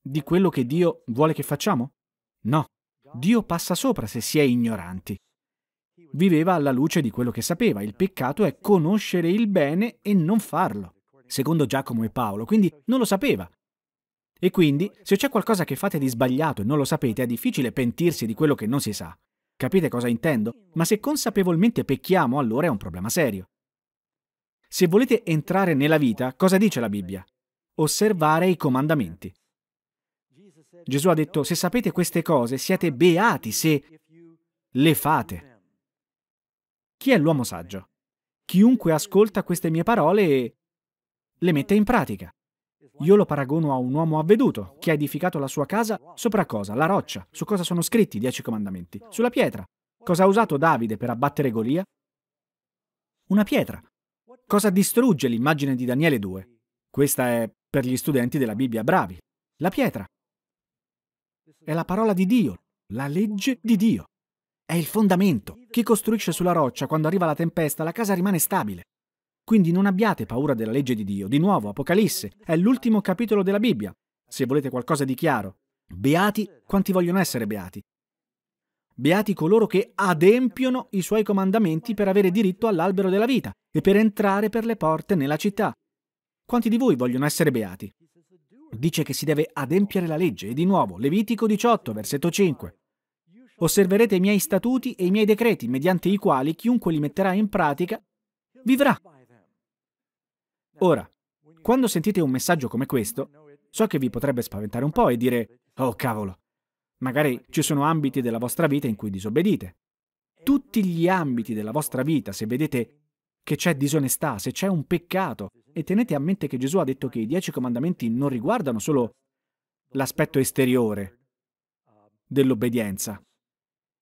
di quello che Dio vuole che facciamo? No, Dio passa sopra se si è ignoranti. Viveva alla luce di quello che sapeva, il peccato è conoscere il bene e non farlo, secondo Giacomo e Paolo, quindi non lo sapeva, e quindi, se c'è qualcosa che fate di sbagliato e non lo sapete, è difficile pentirsi di quello che non si sa. Capite cosa intendo? Ma se consapevolmente pecchiamo, allora è un problema serio. Se volete entrare nella vita, cosa dice la Bibbia? Osservare i comandamenti. Gesù ha detto, se sapete queste cose, siete beati se le fate. Chi è l'uomo saggio? Chiunque ascolta queste mie parole e le mette in pratica. Io lo paragono a un uomo avveduto che ha edificato la sua casa sopra cosa? La roccia. Su cosa sono scritti i dieci comandamenti? Sulla pietra. Cosa ha usato Davide per abbattere Golia? Una pietra. Cosa distrugge l'immagine di Daniele 2? Questa è per gli studenti della Bibbia bravi. La pietra. È la parola di Dio, la legge di Dio. È il fondamento. Chi costruisce sulla roccia, quando arriva la tempesta, la casa rimane stabile. Quindi non abbiate paura della legge di Dio. Di nuovo, Apocalisse è l'ultimo capitolo della Bibbia, se volete qualcosa di chiaro. Beati quanti vogliono essere beati. Beati coloro che adempiono i suoi comandamenti per avere diritto all'albero della vita e per entrare per le porte nella città. Quanti di voi vogliono essere beati? Dice che si deve adempiere la legge, e di nuovo, Levitico 18, versetto 5. Osserverete i miei statuti e i miei decreti, mediante i quali chiunque li metterà in pratica vivrà. Ora, quando sentite un messaggio come questo, so che vi potrebbe spaventare un po' e dire, oh cavolo, magari ci sono ambiti della vostra vita in cui disobbedite. Tutti gli ambiti della vostra vita, se vedete che c'è disonestà, se c'è un peccato, e tenete a mente che Gesù ha detto che i dieci comandamenti non riguardano solo l'aspetto esteriore dell'obbedienza,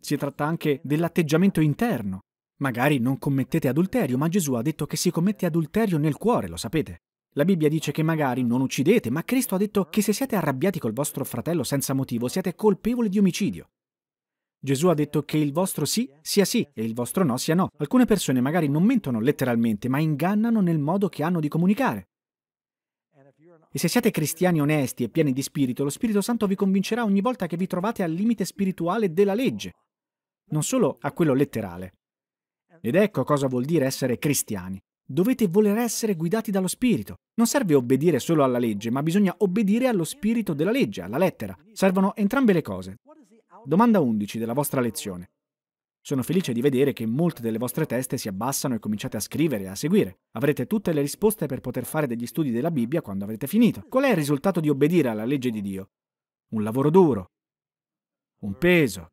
si tratta anche dell'atteggiamento interno. Magari non commettete adulterio, ma Gesù ha detto che si commette adulterio nel cuore, lo sapete. La Bibbia dice che magari non uccidete, ma Cristo ha detto che se siete arrabbiati col vostro fratello senza motivo siete colpevoli di omicidio. Gesù ha detto che il vostro sì sia sì e il vostro no sia no. Alcune persone magari non mentono letteralmente, ma ingannano nel modo che hanno di comunicare. E se siete cristiani onesti e pieni di spirito, lo Spirito Santo vi convincerà ogni volta che vi trovate al limite spirituale della legge, non solo a quello letterale. Ed ecco cosa vuol dire essere cristiani. Dovete voler essere guidati dallo Spirito. Non serve obbedire solo alla legge, ma bisogna obbedire allo Spirito della legge, alla lettera. Servono entrambe le cose. Domanda 11 della vostra lezione. Sono felice di vedere che molte delle vostre teste si abbassano e cominciate a scrivere e a seguire. Avrete tutte le risposte per poter fare degli studi della Bibbia quando avrete finito. Qual è il risultato di obbedire alla legge di Dio? Un lavoro duro. Un peso.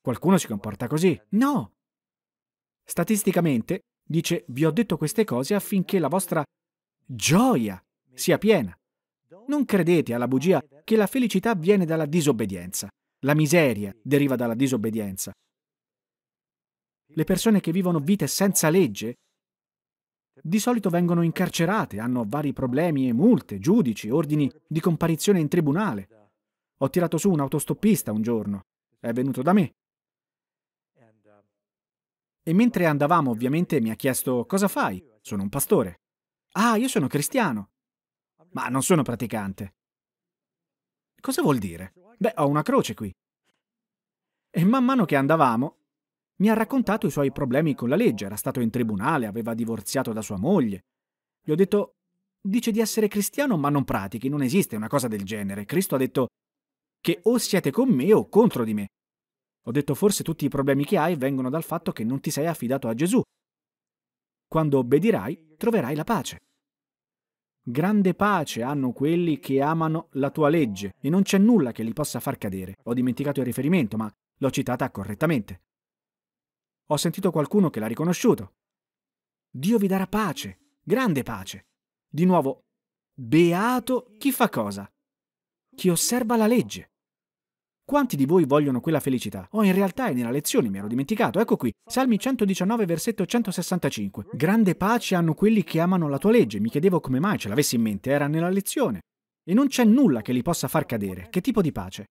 Qualcuno si comporta così. No, Statisticamente, dice, vi ho detto queste cose affinché la vostra gioia sia piena. Non credete alla bugia che la felicità viene dalla disobbedienza. La miseria deriva dalla disobbedienza. Le persone che vivono vite senza legge di solito vengono incarcerate, hanno vari problemi e multe, giudici, ordini di comparizione in tribunale. Ho tirato su un autostoppista un giorno. È venuto da me. E mentre andavamo ovviamente mi ha chiesto cosa fai? Sono un pastore. Ah, io sono cristiano. Ma non sono praticante. Cosa vuol dire? Beh, ho una croce qui. E man mano che andavamo, mi ha raccontato i suoi problemi con la legge, era stato in tribunale, aveva divorziato da sua moglie. Gli ho detto, dice di essere cristiano ma non pratichi, non esiste una cosa del genere. Cristo ha detto che o siete con me o contro di me. Ho detto forse tutti i problemi che hai vengono dal fatto che non ti sei affidato a Gesù. Quando obbedirai, troverai la pace. Grande pace hanno quelli che amano la tua legge e non c'è nulla che li possa far cadere. Ho dimenticato il riferimento, ma l'ho citata correttamente. Ho sentito qualcuno che l'ha riconosciuto. Dio vi darà pace, grande pace. Di nuovo, beato chi fa cosa? Chi osserva la legge. Quanti di voi vogliono quella felicità? oh, in realtà è nella lezione, mi ero dimenticato. Ecco qui, Salmi 119, versetto 165. Grande pace hanno quelli che amano la tua legge. Mi chiedevo come mai ce l'avessi in mente, era nella lezione. E non c'è nulla che li possa far cadere. Che tipo di pace?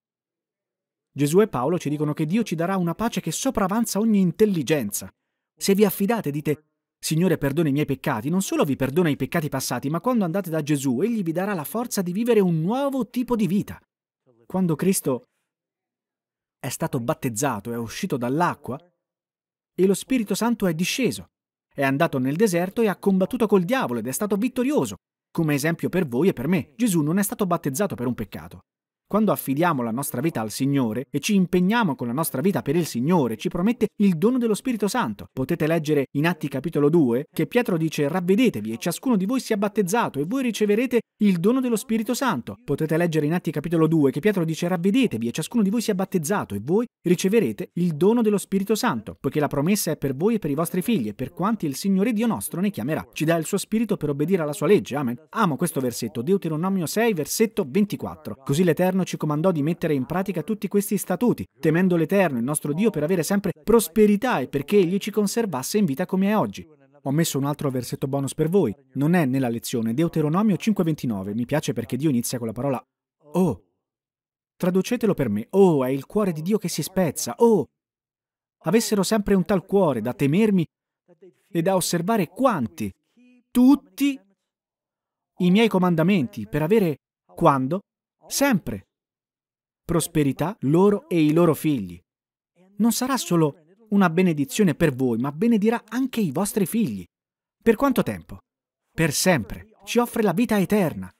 Gesù e Paolo ci dicono che Dio ci darà una pace che sopravanza ogni intelligenza. Se vi affidate, dite, Signore perdona i miei peccati, non solo vi perdona i peccati passati, ma quando andate da Gesù, Egli vi darà la forza di vivere un nuovo tipo di vita. Quando Cristo è stato battezzato, è uscito dall'acqua e lo Spirito Santo è disceso, è andato nel deserto e ha combattuto col diavolo ed è stato vittorioso, come esempio per voi e per me. Gesù non è stato battezzato per un peccato, quando affidiamo la nostra vita al Signore e ci impegniamo con la nostra vita per il Signore, ci promette il dono dello Spirito Santo. Potete leggere in Atti capitolo 2 che Pietro dice ravvedetevi e ciascuno di voi sia battezzato e voi riceverete il dono dello Spirito Santo. Potete leggere in Atti capitolo 2 che Pietro dice ravvedetevi e ciascuno di voi sia battezzato e voi riceverete il dono dello Spirito Santo, poiché la promessa è per voi e per i vostri figli e per quanti il Signore Dio nostro ne chiamerà. Ci dà il suo Spirito per obbedire alla sua legge. Amen. Amo questo versetto, Deuteronomio 6, versetto 24. Così l'Eterno Eterno ci comandò di mettere in pratica tutti questi statuti, temendo l'Eterno, il nostro Dio, per avere sempre prosperità e perché Egli ci conservasse in vita come è oggi. Ho messo un altro versetto bonus per voi. Non è nella lezione, Deuteronomio 5:29. Mi piace perché Dio inizia con la parola Oh. Traducetelo per me. Oh, è il cuore di Dio che si spezza. Oh. Avessero sempre un tal cuore da temermi e da osservare quanti, tutti i miei comandamenti, per avere quando? Sempre prosperità loro e i loro figli. Non sarà solo una benedizione per voi, ma benedirà anche i vostri figli. Per quanto tempo? Per sempre. Ci offre la vita eterna.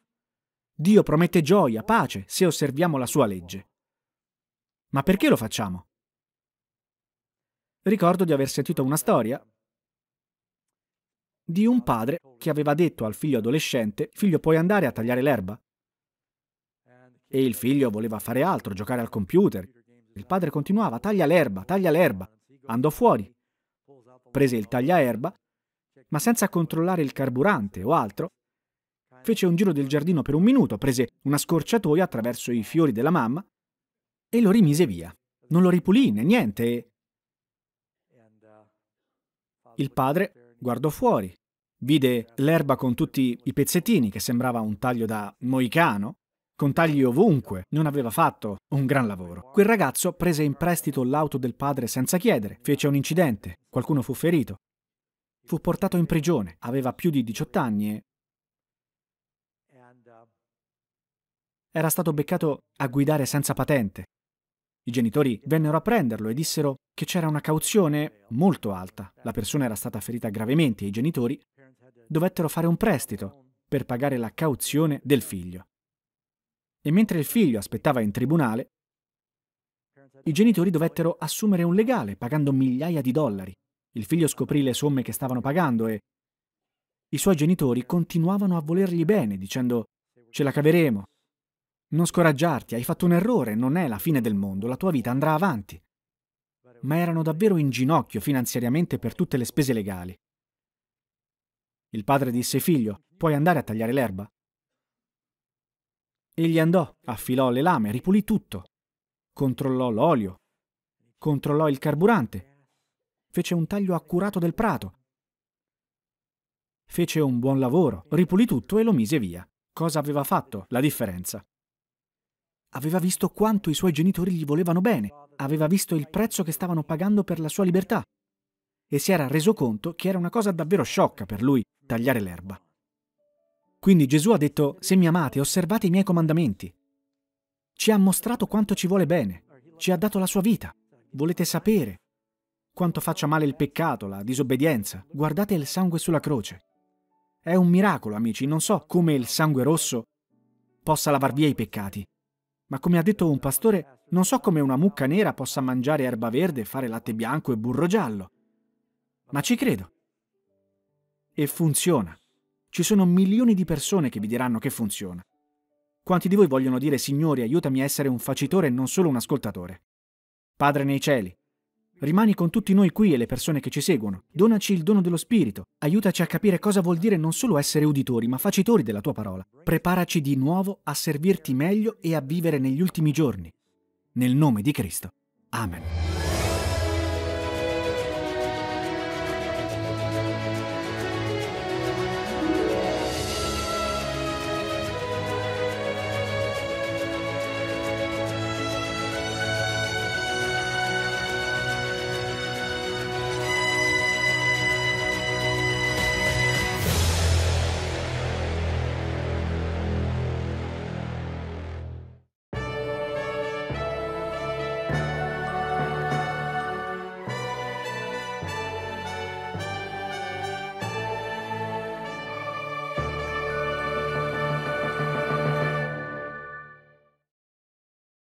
Dio promette gioia, pace, se osserviamo la sua legge. Ma perché lo facciamo? Ricordo di aver sentito una storia di un padre che aveva detto al figlio adolescente, figlio puoi andare a tagliare l'erba? E il figlio voleva fare altro, giocare al computer. Il padre continuava, taglia l'erba, taglia l'erba. Andò fuori, prese il tagliaerba, ma senza controllare il carburante o altro, fece un giro del giardino per un minuto, prese una scorciatoia attraverso i fiori della mamma e lo rimise via. Non lo ripulì né niente. Il padre guardò fuori, vide l'erba con tutti i pezzettini che sembrava un taglio da moicano con tagli ovunque, non aveva fatto un gran lavoro. Quel ragazzo prese in prestito l'auto del padre senza chiedere, fece un incidente, qualcuno fu ferito, fu portato in prigione, aveva più di 18 anni e era stato beccato a guidare senza patente. I genitori vennero a prenderlo e dissero che c'era una cauzione molto alta. La persona era stata ferita gravemente e i genitori dovettero fare un prestito per pagare la cauzione del figlio e mentre il figlio aspettava in tribunale, i genitori dovettero assumere un legale pagando migliaia di dollari. Il figlio scoprì le somme che stavano pagando e i suoi genitori continuavano a volergli bene dicendo ce la caveremo. Non scoraggiarti, hai fatto un errore, non è la fine del mondo, la tua vita andrà avanti. Ma erano davvero in ginocchio finanziariamente per tutte le spese legali. Il padre disse figlio, puoi andare a tagliare l'erba? Egli andò, affilò le lame, ripulì tutto, controllò l'olio, controllò il carburante, fece un taglio accurato del prato, fece un buon lavoro, ripulì tutto e lo mise via. Cosa aveva fatto? La differenza. Aveva visto quanto i suoi genitori gli volevano bene, aveva visto il prezzo che stavano pagando per la sua libertà e si era reso conto che era una cosa davvero sciocca per lui tagliare l'erba. Quindi Gesù ha detto, se mi amate, osservate i miei comandamenti. Ci ha mostrato quanto ci vuole bene, ci ha dato la sua vita. Volete sapere quanto faccia male il peccato, la disobbedienza? Guardate il sangue sulla croce. È un miracolo, amici, non so come il sangue rosso possa lavar via i peccati. Ma come ha detto un pastore, non so come una mucca nera possa mangiare erba verde, fare latte bianco e burro giallo. Ma ci credo. E funziona. Ci sono milioni di persone che vi diranno che funziona. Quanti di voi vogliono dire Signore, aiutami a essere un facitore e non solo un ascoltatore? Padre nei cieli, rimani con tutti noi qui e le persone che ci seguono. Donaci il dono dello Spirito. Aiutaci a capire cosa vuol dire non solo essere uditori, ma facitori della tua parola. Preparaci di nuovo a servirti meglio e a vivere negli ultimi giorni. Nel nome di Cristo. Amen.